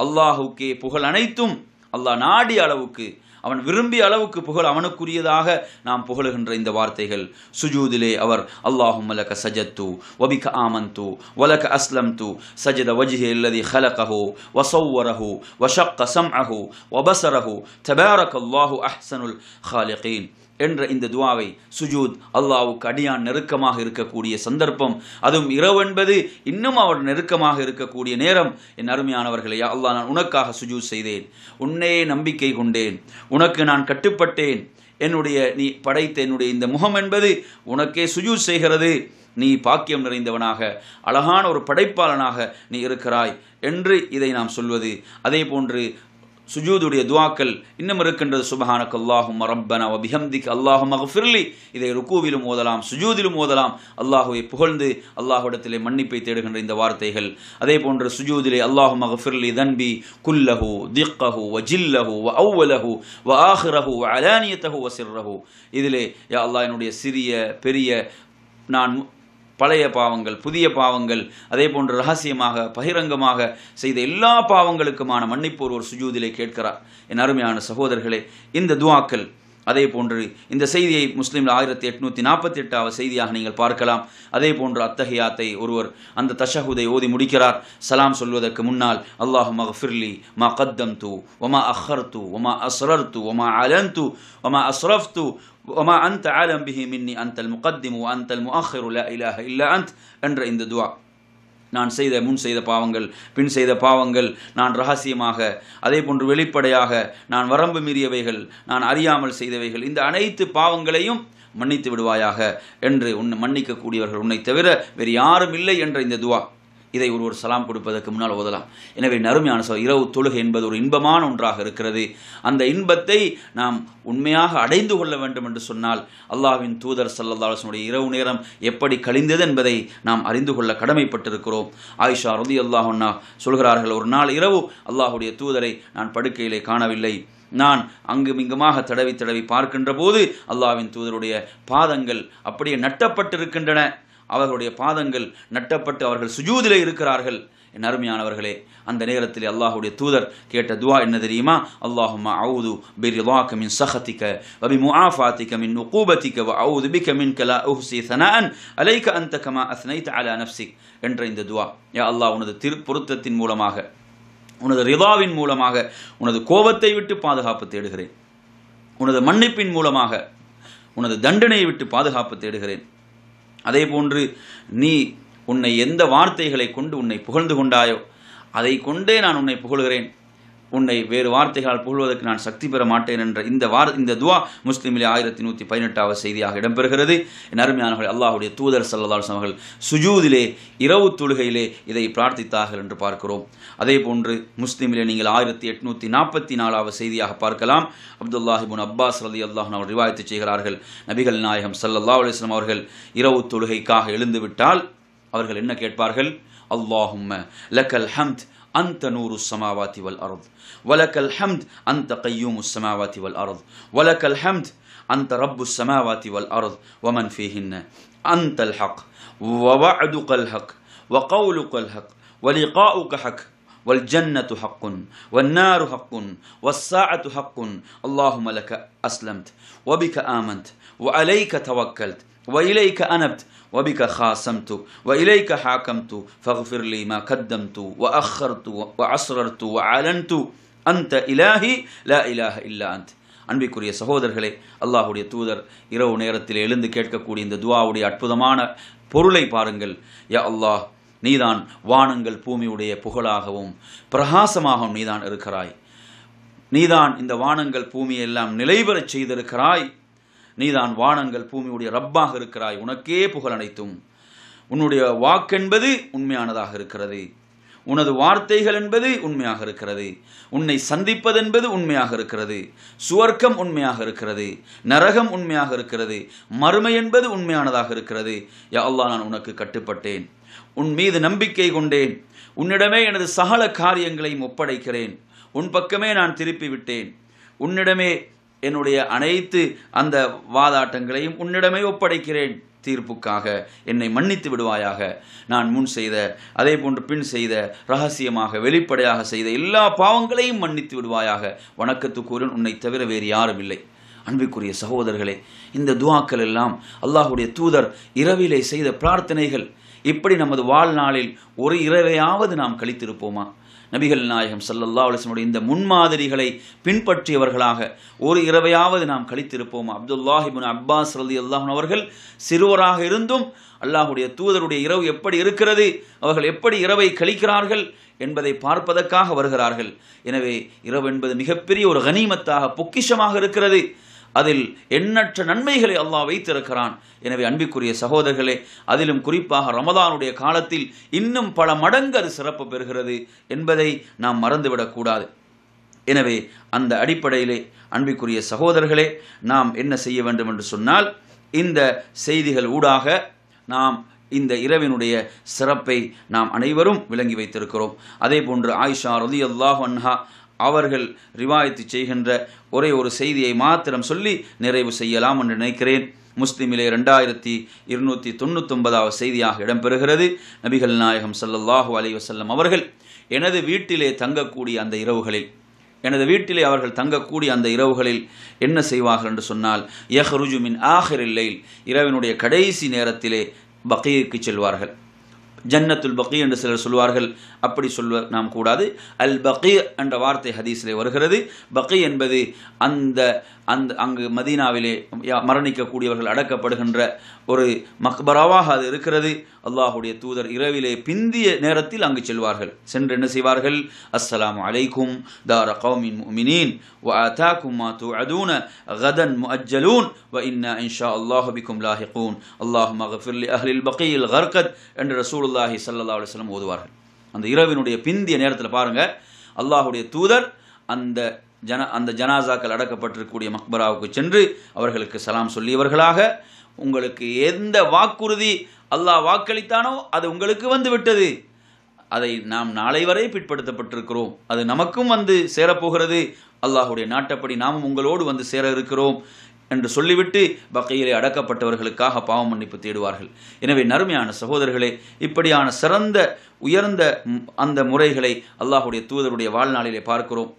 அல்லாஹுக்கே புகழ் அனைத்தும் அல்லாஹ் நாடி அளவுக்கு அவன் விரும்பிய அளவுக்கு புகழ் அவனுக்குரியதாக நாம் புகழுகின்ற இந்த வார்த்தைகள் சுஜூதிலே அவர் அல்லாஹு லக சஜத்து வபிக ஆமந்து வலக அஸ்லம் து சஜத வஜிஹே இல்லதி ஹலகஹோ வசௌவரஹு வஷக்க அஹு வபசரஹு தபாரக் அல்லாஹு அஹ்சனுல் ஹாலிகீன் என்ற இந்த துவாவை சுஜூத் அல்லாவுக்கு அடியான் நெருக்கமாக இருக்கக்கூடிய சந்தர்ப்பம் அதுவும் இரவு என்பது இன்னும் அவர் நெருக்கமாக இருக்கக்கூடிய நேரம் என் அருமையானவர்களே அல்லாஹ் நான் உனக்காக சுஜூத் செய்தேன் உன்னையே நம்பிக்கை கொண்டேன் உனக்கு நான் கட்டுப்பட்டேன் என்னுடைய நீ படைத்த என்னுடைய இந்த முகம் என்பது உனக்கே சுஜூத் செய்கிறது நீ பாக்கியம் நிறைந்தவனாக அழகான ஒரு படைப்பாளனாக நீ இருக்கிறாய் என்று இதை நாம் சொல்வது அதே போன்று சுஜூதுடைய துவாக்கள் இன்னும் இருக்கின்றது சுபஹானக் அல்லாஹும் ரப்பன வபிஹம்திக் அல்லாஹும் மகஃபிர்லி இதை ருக்கூவிலும் ஓதலாம் சுஜூதிலும் ஓதலாம் அல்லாஹுவை புகழ்ந்து அல்லாஹுடத்திலே மன்னிப்பை தேடுகின்ற இந்த வார்த்தைகள் அதே போன்ற சுஜூதிலே அல்லாஹும் மகஃபிர்லி தன்பி குல்லஹு திக்கஹு வ ஜில்லஹு வ அவ்வலஹு வ ஆஹ்ரஹு வ அலானியத்தஹு வ சிர்ரஹு இதிலே யா அல்லாஹ் என்னுடைய சிறிய பெரிய நான் பழைய பாவங்கள் புதிய பாவங்கள் அதே போன்று ரகசியமாக பகிரங்கமாக செய்த எல்லா பாவங்களுக்குமான மன்னிப்பு ஒருவர் சுஜூதிலே கேட்கிறார் என் அருமையான சகோதரர்களே இந்த துவாக்கள் அதே போன்று இந்த செய்தியை முஸ்லீமில் ஆயிரத்தி எட்நூற்றி நாற்பத்தி எட்டாவது செய்தியாக நீங்கள் பார்க்கலாம் அதே போன்று அத்தகையாத்தை ஒருவர் அந்த தஷஹுதை ஓதி முடிக்கிறார் சலாம் சொல்வதற்கு முன்னால் அல்லாஹு மஃபிர்லி மா கத்தம் தூ ஒமா அஹர் தூ ஒமா அஸ்ரர் தூ ஒமா அலன் தூ ஒமா அஸ்ரஃப் தூ ஒமா அந்த ஆலம் பிஹி மின்னி அந்தல் முகத்திமு அந்தல் முஹரு லா இலாஹ இல்லா அந்த் என்ற இந்த துவா நான் செய்த முன் செய்த பாவங்கள் பின் செய்த பாவங்கள் நான் ரகசியமாக அதே போன்று வெளிப்படையாக நான் வரம்பு மீறியவைகள் நான் அறியாமல் செய்தவைகள் இந்த அனைத்து பாவங்களையும் மன்னித்து விடுவாயாக என்று உன்னை மன்னிக்கக்கூடியவர்கள் உன்னை தவிர வேறு யாரும் இல்லை என்ற இந்த துவா இதை ஒருவர் சலாம் கொடுப்பதற்கு முன்னால் ஓதலாம் எனவே நறுமையான சோ இரவு தொழுகை என்பது ஒரு இன்பமான ஒன்றாக இருக்கிறது அந்த இன்பத்தை நாம் உண்மையாக அடைந்து கொள்ள வேண்டும் என்று சொன்னால் அல்லாவின் தூதர் சல்லல்லாசனுடைய இரவு நேரம் எப்படி கழிந்தது என்பதை நாம் அறிந்து கொள்ள கடமைப்பட்டிருக்கிறோம் ஆயிஷா ரதி அல்லாஹா சொல்கிறார்கள் ஒரு நாள் இரவு அல்லாஹுடைய தூதரை நான் படுக்கையிலே காணவில்லை நான் அங்கும் இங்குமாக தடவி தடவி பார்க்கின்ற போது அல்லாவின் தூதருடைய பாதங்கள் அப்படியே நட்டப்பட்டிருக்கின்றன அவர்களுடைய பாதங்கள் நட்டப்பட்டு அவர்கள் சுஜூதிலே இருக்கிறார்கள் என் அருமையானவர்களே அந்த நேரத்தில் அல்லாஹுடைய தூதர் கேட்ட துவா என்ன தெரியுமா அல்லாஹுமா அவுது பிரிலாக்க வாக்கமின் சஹத்திக்க வபி முஆஃபாத்திக்க மின் உகூபத்திக்க வ அவுது பிக்க மின் கலா உஹ்சி சனான் அலைக அந்த கமா அஸ்னைத் அலா நப்சிக் என்ற இந்த துவா யா அல்லாஹ் உனது திரு பொருத்தத்தின் மூலமாக உனது ரிவாவின் மூலமாக உனது கோபத்தை விட்டு பாதுகாப்பு தேடுகிறேன் உனது மன்னிப்பின் மூலமாக உனது தண்டனையை விட்டு பாதுகாப்பு தேடுகிறேன் அதே போன்று நீ உன்னை எந்த வார்த்தைகளை கொண்டு உன்னை புகழ்ந்து கொண்டாயோ அதை கொண்டே நான் உன்னை புகழ்கிறேன் உன்னை வேறு வார்த்தைகளால் புகழ்வதற்கு நான் சக்தி பெற மாட்டேன் என்ற இந்த வார இந்த துவா முஸ்லீமிலே ஆயிரத்தி நூற்றி பதினெட்டாவது செய்தியாக இடம்பெறுகிறது என் அருமையானவர்கள் அல்லாஹுடைய தூதர் சல்லதாஸ் அவர்கள் சுஜூதிலே இரவு தொழுகையிலே இதை பிரார்த்தித்தார்கள் என்று பார்க்கிறோம் அதே போன்று முஸ்லீமிலே நீங்கள் ஆயிரத்தி எட்நூற்றி நாற்பத்தி நாலாவது செய்தியாக பார்க்கலாம் அப்துல்லாஹிபுன் அப்பாஸ் அலி அல்லாஹன் அவர் ரிவாயத்து செய்கிறார்கள் நபிகள் நாயகம் சல்லல்லா அலிஸ்லாம் அவர்கள் இரவு தொழுகைக்காக எழுந்துவிட்டால் அவர்கள் என்ன கேட்பார்கள் அல்லாஹும் லக்கல் ஹம்த் أنت نور السماوات والأرض ولك الحمد أنت قيوم السماوات والأرض ولك الحمد أنت رب السماوات والأرض ومن فيهن أنت الحق ووعدك الحق وقولك الحق ولقاؤك حق والجنة حق والنار حق والساعة حق اللهم لك أسلمت وبك آمنت وعليك توكلت وإليك أنبت وبك خاصمت وإليك حاكمت فاغفر لي ما قدمت وأخرت وعصررت وعلنت أنت إلهي لا إله إلا أنت அன்பிக்குரிய சகோதரர்களே அல்லாஹுடைய தூதர் இரவு நேரத்தில் எழுந்து கேட்கக்கூடிய இந்த துவாவுடைய அற்புதமான பொருளை பாருங்கள் யா அல்லாஹ் நீதான் வானங்கள் பூமியுடைய புகழாகவும் பிரகாசமாகவும் நீதான் இருக்கிறாய் நீதான் இந்த வானங்கள் பூமியெல்லாம் நிலைபெறச் செய்திருக்கிறாய் நீதான் வானங்கள் பூமியுடைய ரப்பாக இருக்கிறாய் உனக்கே புகழ் அனைத்தும் உன்னுடைய வாக்கென்பது உண்மையானதாக இருக்கிறது உனது வார்த்தைகள் என்பது உண்மையாக இருக்கிறது உன்னை சந்திப்பதென்பது உண்மையாக இருக்கிறது சுவர்க்கம் உண்மையாக இருக்கிறது நரகம் உண்மையாக இருக்கிறது மறுமை என்பது உண்மையானதாக இருக்கிறது யா நான் உனக்கு கட்டுப்பட்டேன் உன் மீது நம்பிக்கை கொண்டேன் உன்னிடமே எனது சகல காரியங்களையும் ஒப்படைக்கிறேன் உன் பக்கமே நான் திருப்பி விட்டேன் உன்னிடமே என்னுடைய அனைத்து அந்த வாதாட்டங்களையும் உன்னிடமே ஒப்படைக்கிறேன் தீர்ப்புக்காக என்னை மன்னித்து விடுவாயாக நான் முன் செய்த அதே போன்று பின் செய்த ரகசியமாக வெளிப்படையாக செய்த எல்லா பாவங்களையும் மன்னித்து விடுவாயாக வணக்கத்துக்குரன் உன்னை தவிர வேறு யாரும் இல்லை அன்பிற்குரிய சகோதரர்களே இந்த துவாக்கள் எல்லாம் அல்லாஹுடைய தூதர் இரவிலே செய்த பிரார்த்தனைகள் இப்படி நமது வாழ்நாளில் ஒரு இரவையாவது நாம் கழித்திருப்போமா நபிகள் நாயகம் சல்லல்லா அலிஸ்லமுடைய இந்த முன்மாதிரிகளை பின்பற்றியவர்களாக ஒரு இரவையாவது நாம் கழித்திருப்போம் அப்துல்லாஹிபின் அப்பாஸ் அலி அல்லாஹன் அவர்கள் சிறுவராக இருந்தும் அல்லாஹுடைய தூதருடைய இரவு எப்படி இருக்கிறது அவர்கள் எப்படி இரவை கழிக்கிறார்கள் என்பதை பார்ப்பதற்காக வருகிறார்கள் எனவே இரவு என்பது மிகப்பெரிய ஒரு கனிமத்தாக பொக்கிஷமாக இருக்கிறது அதில் எண்ணற்ற நன்மைகளை அல்லாஹ் வைத்திருக்கிறான் எனவே அன்பிற்குரிய சகோதரர்களே அதிலும் குறிப்பாக ரமதானுடைய காலத்தில் இன்னும் பல மடங்கு அது சிறப்பு பெறுகிறது என்பதை நாம் மறந்துவிடக்கூடாது எனவே அந்த அடிப்படையிலே அன்பிற்குரிய சகோதரர்களே நாம் என்ன செய்ய வேண்டும் என்று சொன்னால் இந்த செய்திகள் ஊடாக நாம் இந்த இரவினுடைய சிறப்பை நாம் அனைவரும் விளங்கி வைத்திருக்கிறோம் அதே போன்று ஆயிஷா ரதி அல்லாஹ் அன்ஹா அவர்கள் ரிவாயத்து செய்கின்ற ஒரே ஒரு செய்தியை மாத்திரம் சொல்லி நிறைவு செய்யலாம் என்று நினைக்கிறேன் முஸ்லிமிலே ரெண்டாயிரத்தி இருநூற்றி ஒன்பதாவது செய்தியாக இடம்பெறுகிறது நபிகள் நாயகம் சல்லல்லாஹு அலி வசல்லம் அவர்கள் எனது வீட்டிலே தங்கக்கூடிய அந்த இரவுகளில் எனது வீட்டிலே அவர்கள் தங்கக்கூடிய அந்த இரவுகளில் என்ன செய்வார்கள் என்று சொன்னால் யஹ்ருஜு ஆஹர் ஆஹிரில்லையில் இரவினுடைய கடைசி நேரத்திலே பக்கீருக்கு செல்வார்கள் ஜன்னத்துல் பக்கீ என்று சிலர் சொல்வார்கள் அப்படி சொல்வ நாம் கூடாது அல் பகீ என்ற வார்த்தை ஹதீஸிலே வருகிறது பகீ என்பது அந்த அந்த அங்கு மதீனாவிலே மரணிக்கக்கூடியவர்கள் அடக்கப்படுகின்ற ஒரு மக்பராவாக அது இருக்கிறது அல்லாஹுடைய தூதர் இரவிலே பிந்திய நேரத்தில் அங்கு செல்வார்கள் சென்று என்ன செய்வார்கள் அஸ்ஸலாம் அலைக்கும் தார கௌமின் முமினின் வ அதாக்கும் கதன் முஅஜ்ஜலூன் வ இன்னா இன்ஷா அல்லாஹு பிக்கும் லாஹிகூன் அல்லாஹ் மகஃபிர் லி அஹ்லில் பகீல் கர்கத் என்று ரசூலுல்லாஹி ஸல்லல்லாஹு அலைஹி ஓதுவார்கள் அந்த இரவினுடைய பிந்திய நேரத்தில் பாருங்கள் அல்லாஹுடைய தூதர் அந்த ஜன அந்த ஜனாசாக்கள் அடக்கப்பட்டிருக்கக்கூடிய மக்பராவுக்கு சென்று அவர்களுக்கு சலாம் சொல்லியவர்களாக உங்களுக்கு எந்த வாக்குறுதி அல்லாஹ் வாக்களித்தானோ அது உங்களுக்கு வந்து விட்டது அதை நாம் நாளை வரை பிற்படுத்தப்பட்டிருக்கிறோம் அது நமக்கும் வந்து சேரப்போகிறது அல்லாஹுடைய நாட்டப்படி நாமும் உங்களோடு வந்து சேர இருக்கிறோம் என்று சொல்லிவிட்டு வகையிலே அடக்கப்பட்டவர்களுக்காக பாவ மன்னிப்பு தேடுவார்கள் எனவே நறுமையான சகோதரர்களே இப்படியான சிறந்த உயர்ந்த அந்த முறைகளை அல்லாஹுடைய தூதருடைய வாழ்நாளிலே பார்க்கிறோம்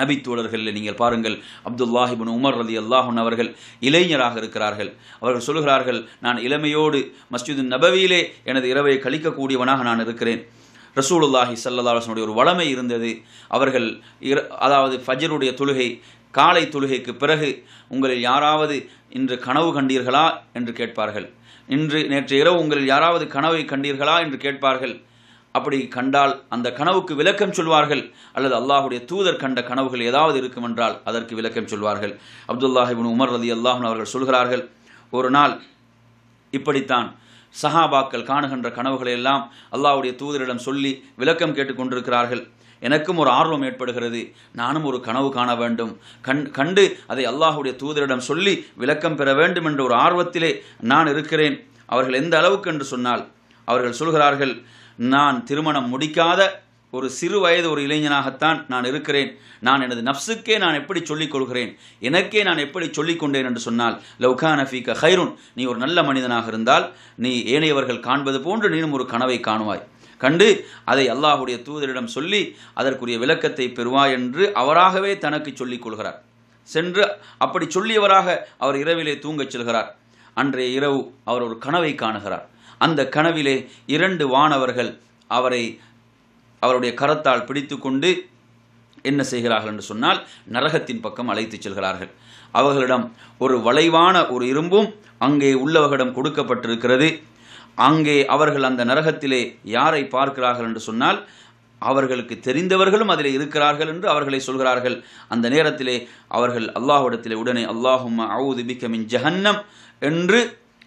நபி தோழர்களில் நீங்கள் பாருங்கள் அப்துல்லாஹிபின் உமர் ரதி அல்லாஹன் அவர்கள் இளைஞராக இருக்கிறார்கள் அவர்கள் சொல்கிறார்கள் நான் இளமையோடு மஸ்ஜிது நபவியிலே எனது இரவை கழிக்கக்கூடியவனாக நான் இருக்கிறேன் ரசூலுல்லாஹி சல்லாஹனுடைய ஒரு வளமை இருந்தது அவர்கள் அதாவது ஃபஜருடைய தொழுகை காலை தொழுகைக்கு பிறகு உங்களில் யாராவது இன்று கனவு கண்டீர்களா என்று கேட்பார்கள் இன்று நேற்று இரவு உங்களில் யாராவது கனவை கண்டீர்களா என்று கேட்பார்கள் அப்படி கண்டால் அந்த கனவுக்கு விளக்கம் சொல்வார்கள் அல்லது அல்லாஹுடைய தூதர் கண்ட கனவுகள் ஏதாவது இருக்கும் என்றால் அதற்கு விளக்கம் சொல்வார்கள் அப்துல்லாஹிபின் உமர் ரதி அல்லாஹன் அவர்கள் சொல்கிறார்கள் ஒரு நாள் இப்படித்தான் சஹாபாக்கள் காணுகின்ற கனவுகளை எல்லாம் அல்லாஹுடைய தூதரிடம் சொல்லி விளக்கம் கேட்டுக்கொண்டிருக்கிறார்கள் எனக்கும் ஒரு ஆர்வம் ஏற்படுகிறது நானும் ஒரு கனவு காண வேண்டும் கண் கண்டு அதை அல்லாஹுடைய தூதரிடம் சொல்லி விளக்கம் பெற வேண்டும் என்ற ஒரு ஆர்வத்திலே நான் இருக்கிறேன் அவர்கள் எந்த அளவுக்கு என்று சொன்னால் அவர்கள் சொல்கிறார்கள் நான் திருமணம் முடிக்காத ஒரு சிறு வயது ஒரு இளைஞனாகத்தான் நான் இருக்கிறேன் நான் எனது நப்சுக்கே நான் எப்படி சொல்லிக் கொள்கிறேன் எனக்கே நான் எப்படி சொல்லிக் கொண்டேன் என்று சொன்னால் லவ்கா நஃபீக ஹைருன் நீ ஒரு நல்ல மனிதனாக இருந்தால் நீ ஏனையவர்கள் காண்பது போன்று நீனும் ஒரு கனவை காணுவாய் கண்டு அதை அல்லாஹுடைய தூதரிடம் சொல்லி அதற்குரிய விளக்கத்தை பெறுவாய் என்று அவராகவே தனக்கு சொல்லிக் கொள்கிறார் சென்று அப்படி சொல்லியவராக அவர் இரவிலே தூங்கச் செல்கிறார் அன்றைய இரவு அவர் ஒரு கனவை காணுகிறார் அந்த கனவிலே இரண்டு வானவர்கள் அவரை அவருடைய கரத்தால் பிடித்து கொண்டு என்ன செய்கிறார்கள் என்று சொன்னால் நரகத்தின் பக்கம் அழைத்துச் செல்கிறார்கள் அவர்களிடம் ஒரு வளைவான ஒரு இரும்பும் அங்கே உள்ளவர்களிடம் கொடுக்கப்பட்டிருக்கிறது அங்கே அவர்கள் அந்த நரகத்திலே யாரை பார்க்கிறார்கள் என்று சொன்னால் அவர்களுக்கு தெரிந்தவர்களும் அதில் இருக்கிறார்கள் என்று அவர்களை சொல்கிறார்கள் அந்த நேரத்திலே அவர்கள் அல்லாஹுடத்திலே உடனே அல்லாஹும் அவுது ஜஹன்னம் என்று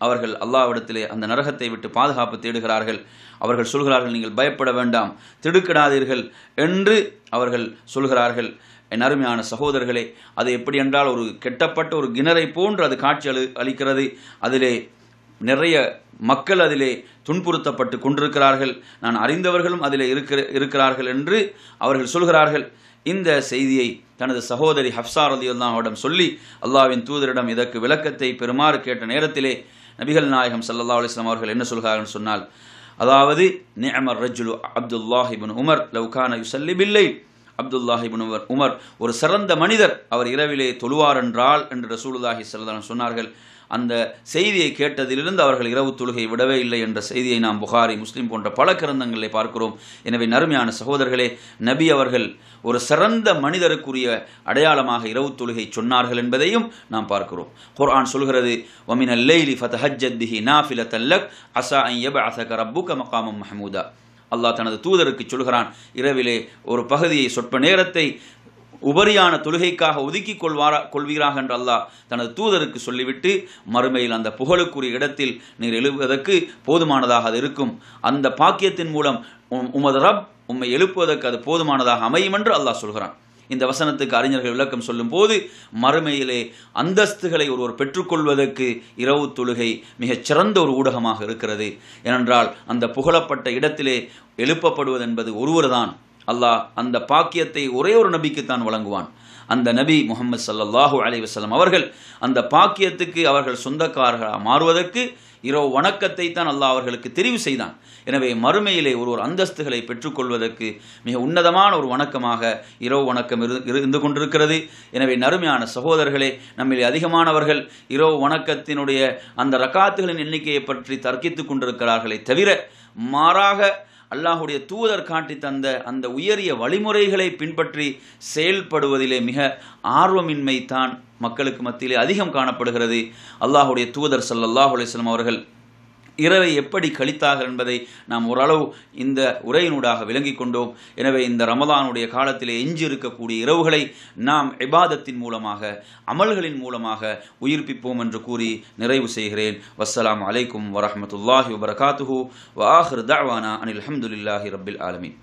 அவர்கள் அல்லாவிடத்திலே அந்த நரகத்தை விட்டு பாதுகாப்பு தேடுகிறார்கள் அவர்கள் சொல்கிறார்கள் நீங்கள் பயப்பட வேண்டாம் திடுக்கிடாதீர்கள் என்று அவர்கள் சொல்கிறார்கள் என் அருமையான சகோதரர்களே அது எப்படி என்றால் ஒரு கெட்டப்பட்ட ஒரு கிணறை போன்று அது காட்சி அளி அளிக்கிறது அதிலே நிறைய மக்கள் அதிலே துன்புறுத்தப்பட்டு கொண்டிருக்கிறார்கள் நான் அறிந்தவர்களும் அதிலே இருக்கிற இருக்கிறார்கள் என்று அவர்கள் சொல்கிறார்கள் இந்த செய்தியை தனது சகோதரி ஹப்சார் அலியுல்லாவிடம் சொல்லி அல்லாவின் தூதரிடம் இதற்கு விளக்கத்தை பெறுமாறு கேட்ட நேரத்திலே நபிகள் நாயகம் சல்லா அலிஸ்லாம் அவர்கள் என்ன சொல்கிறார்கள் சொன்னால் அதாவது நியமர் ரஜுலு அப்துல்லாஹிபின் உமர் லவ்கான யுசல்லிபில்லை அப்துல்லாஹிபின் உமர் உமர் ஒரு சிறந்த மனிதர் அவர் இரவிலே தொழுவார் என்றால் என்று ரசூலுல்லாஹி சல்லாம் சொன்னார்கள் அந்த செய்தியை கேட்டதிலிருந்து அவர்கள் இரவு தொழுகை விடவே இல்லை என்ற செய்தியை நாம் புகாரி முஸ்லீம் போன்ற பல கிரந்தங்களை பார்க்கிறோம் எனவே நறுமையான சகோதரர்களே நபி அவர்கள் ஒரு சிறந்த மனிதருக்குரிய அடையாளமாக இரவு தொழுகை சொன்னார்கள் என்பதையும் நாம் பார்க்கிறோம் குர்ஆன் சொல்கிறது நாஃபில தல்லக் மகாமம் மஹமூதா அல்லாஹ் தனது தூதருக்கு சொல்கிறான் இரவிலே ஒரு பகுதியை சொற்ப நேரத்தை உபரியான தொழுகைக்காக ஒதுக்கி கொள்வாரா கொள்வீராக என்று அல்லாஹ் தனது தூதருக்கு சொல்லிவிட்டு மறுமையில் அந்த புகழுக்குரிய இடத்தில் நீர் எழுவதற்கு போதுமானதாக அது இருக்கும் அந்த பாக்கியத்தின் மூலம் உமது ரப் உம்மை எழுப்புவதற்கு அது போதுமானதாக அமையும் என்று அல்லாஹ் சொல்கிறான் இந்த வசனத்துக்கு அறிஞர்கள் விளக்கம் சொல்லும் போது மறுமையிலே அந்தஸ்துகளை ஒருவர் பெற்றுக்கொள்வதற்கு இரவு தொழுகை மிகச் சிறந்த ஒரு ஊடகமாக இருக்கிறது ஏனென்றால் அந்த புகழப்பட்ட இடத்திலே எழுப்பப்படுவது என்பது ஒருவர்தான் அல்லாஹ் அந்த பாக்கியத்தை ஒரே ஒரு நபிக்கு தான் வழங்குவான் அந்த நபி முகமது சல்லாஹூ அலி வசலம் அவர்கள் அந்த பாக்கியத்துக்கு அவர்கள் சொந்தக்காரர்களாக மாறுவதற்கு இரவு வணக்கத்தை தான் அல்லாஹ் அவர்களுக்கு தெரிவு செய்தான் எனவே மறுமையிலே ஒரு ஒரு அந்தஸ்துகளை பெற்றுக்கொள்வதற்கு மிக உன்னதமான ஒரு வணக்கமாக இரவு வணக்கம் இருந்து கொண்டிருக்கிறது எனவே நறுமையான சகோதரர்களே நம்மில் அதிகமானவர்கள் இரவு வணக்கத்தினுடைய அந்த ரக்காத்துகளின் எண்ணிக்கையை பற்றி தர்க்கித்து கொண்டிருக்கிறார்களே தவிர மாறாக அல்லாஹுடைய தூதர் காட்டி தந்த அந்த உயரிய வழிமுறைகளை பின்பற்றி செயல்படுவதிலே மிக ஆர்வமின்மை தான் மக்களுக்கு மத்தியிலே அதிகம் காணப்படுகிறது அல்லாஹுடைய தூதர் சல்லாஹ் அலிஸ்லாம் அவர்கள் இரவை எப்படி கழித்தார்கள் என்பதை நாம் ஓரளவு இந்த உரையினூடாக விளங்கிக் கொண்டோம் எனவே இந்த ரமதானுடைய காலத்திலே எஞ்சி இருக்கக்கூடிய இரவுகளை நாம் இபாதத்தின் மூலமாக அமல்களின் மூலமாக உயிர்ப்பிப்போம் என்று கூறி நிறைவு செய்கிறேன் வஸ்ஸலாம் அலைக்கும் வரமத்துல்லாஹி வபரகாத்துஹூ வாஹர் தவானா அனில் அஹமதுல்லாஹி ரபில் ஆலமின்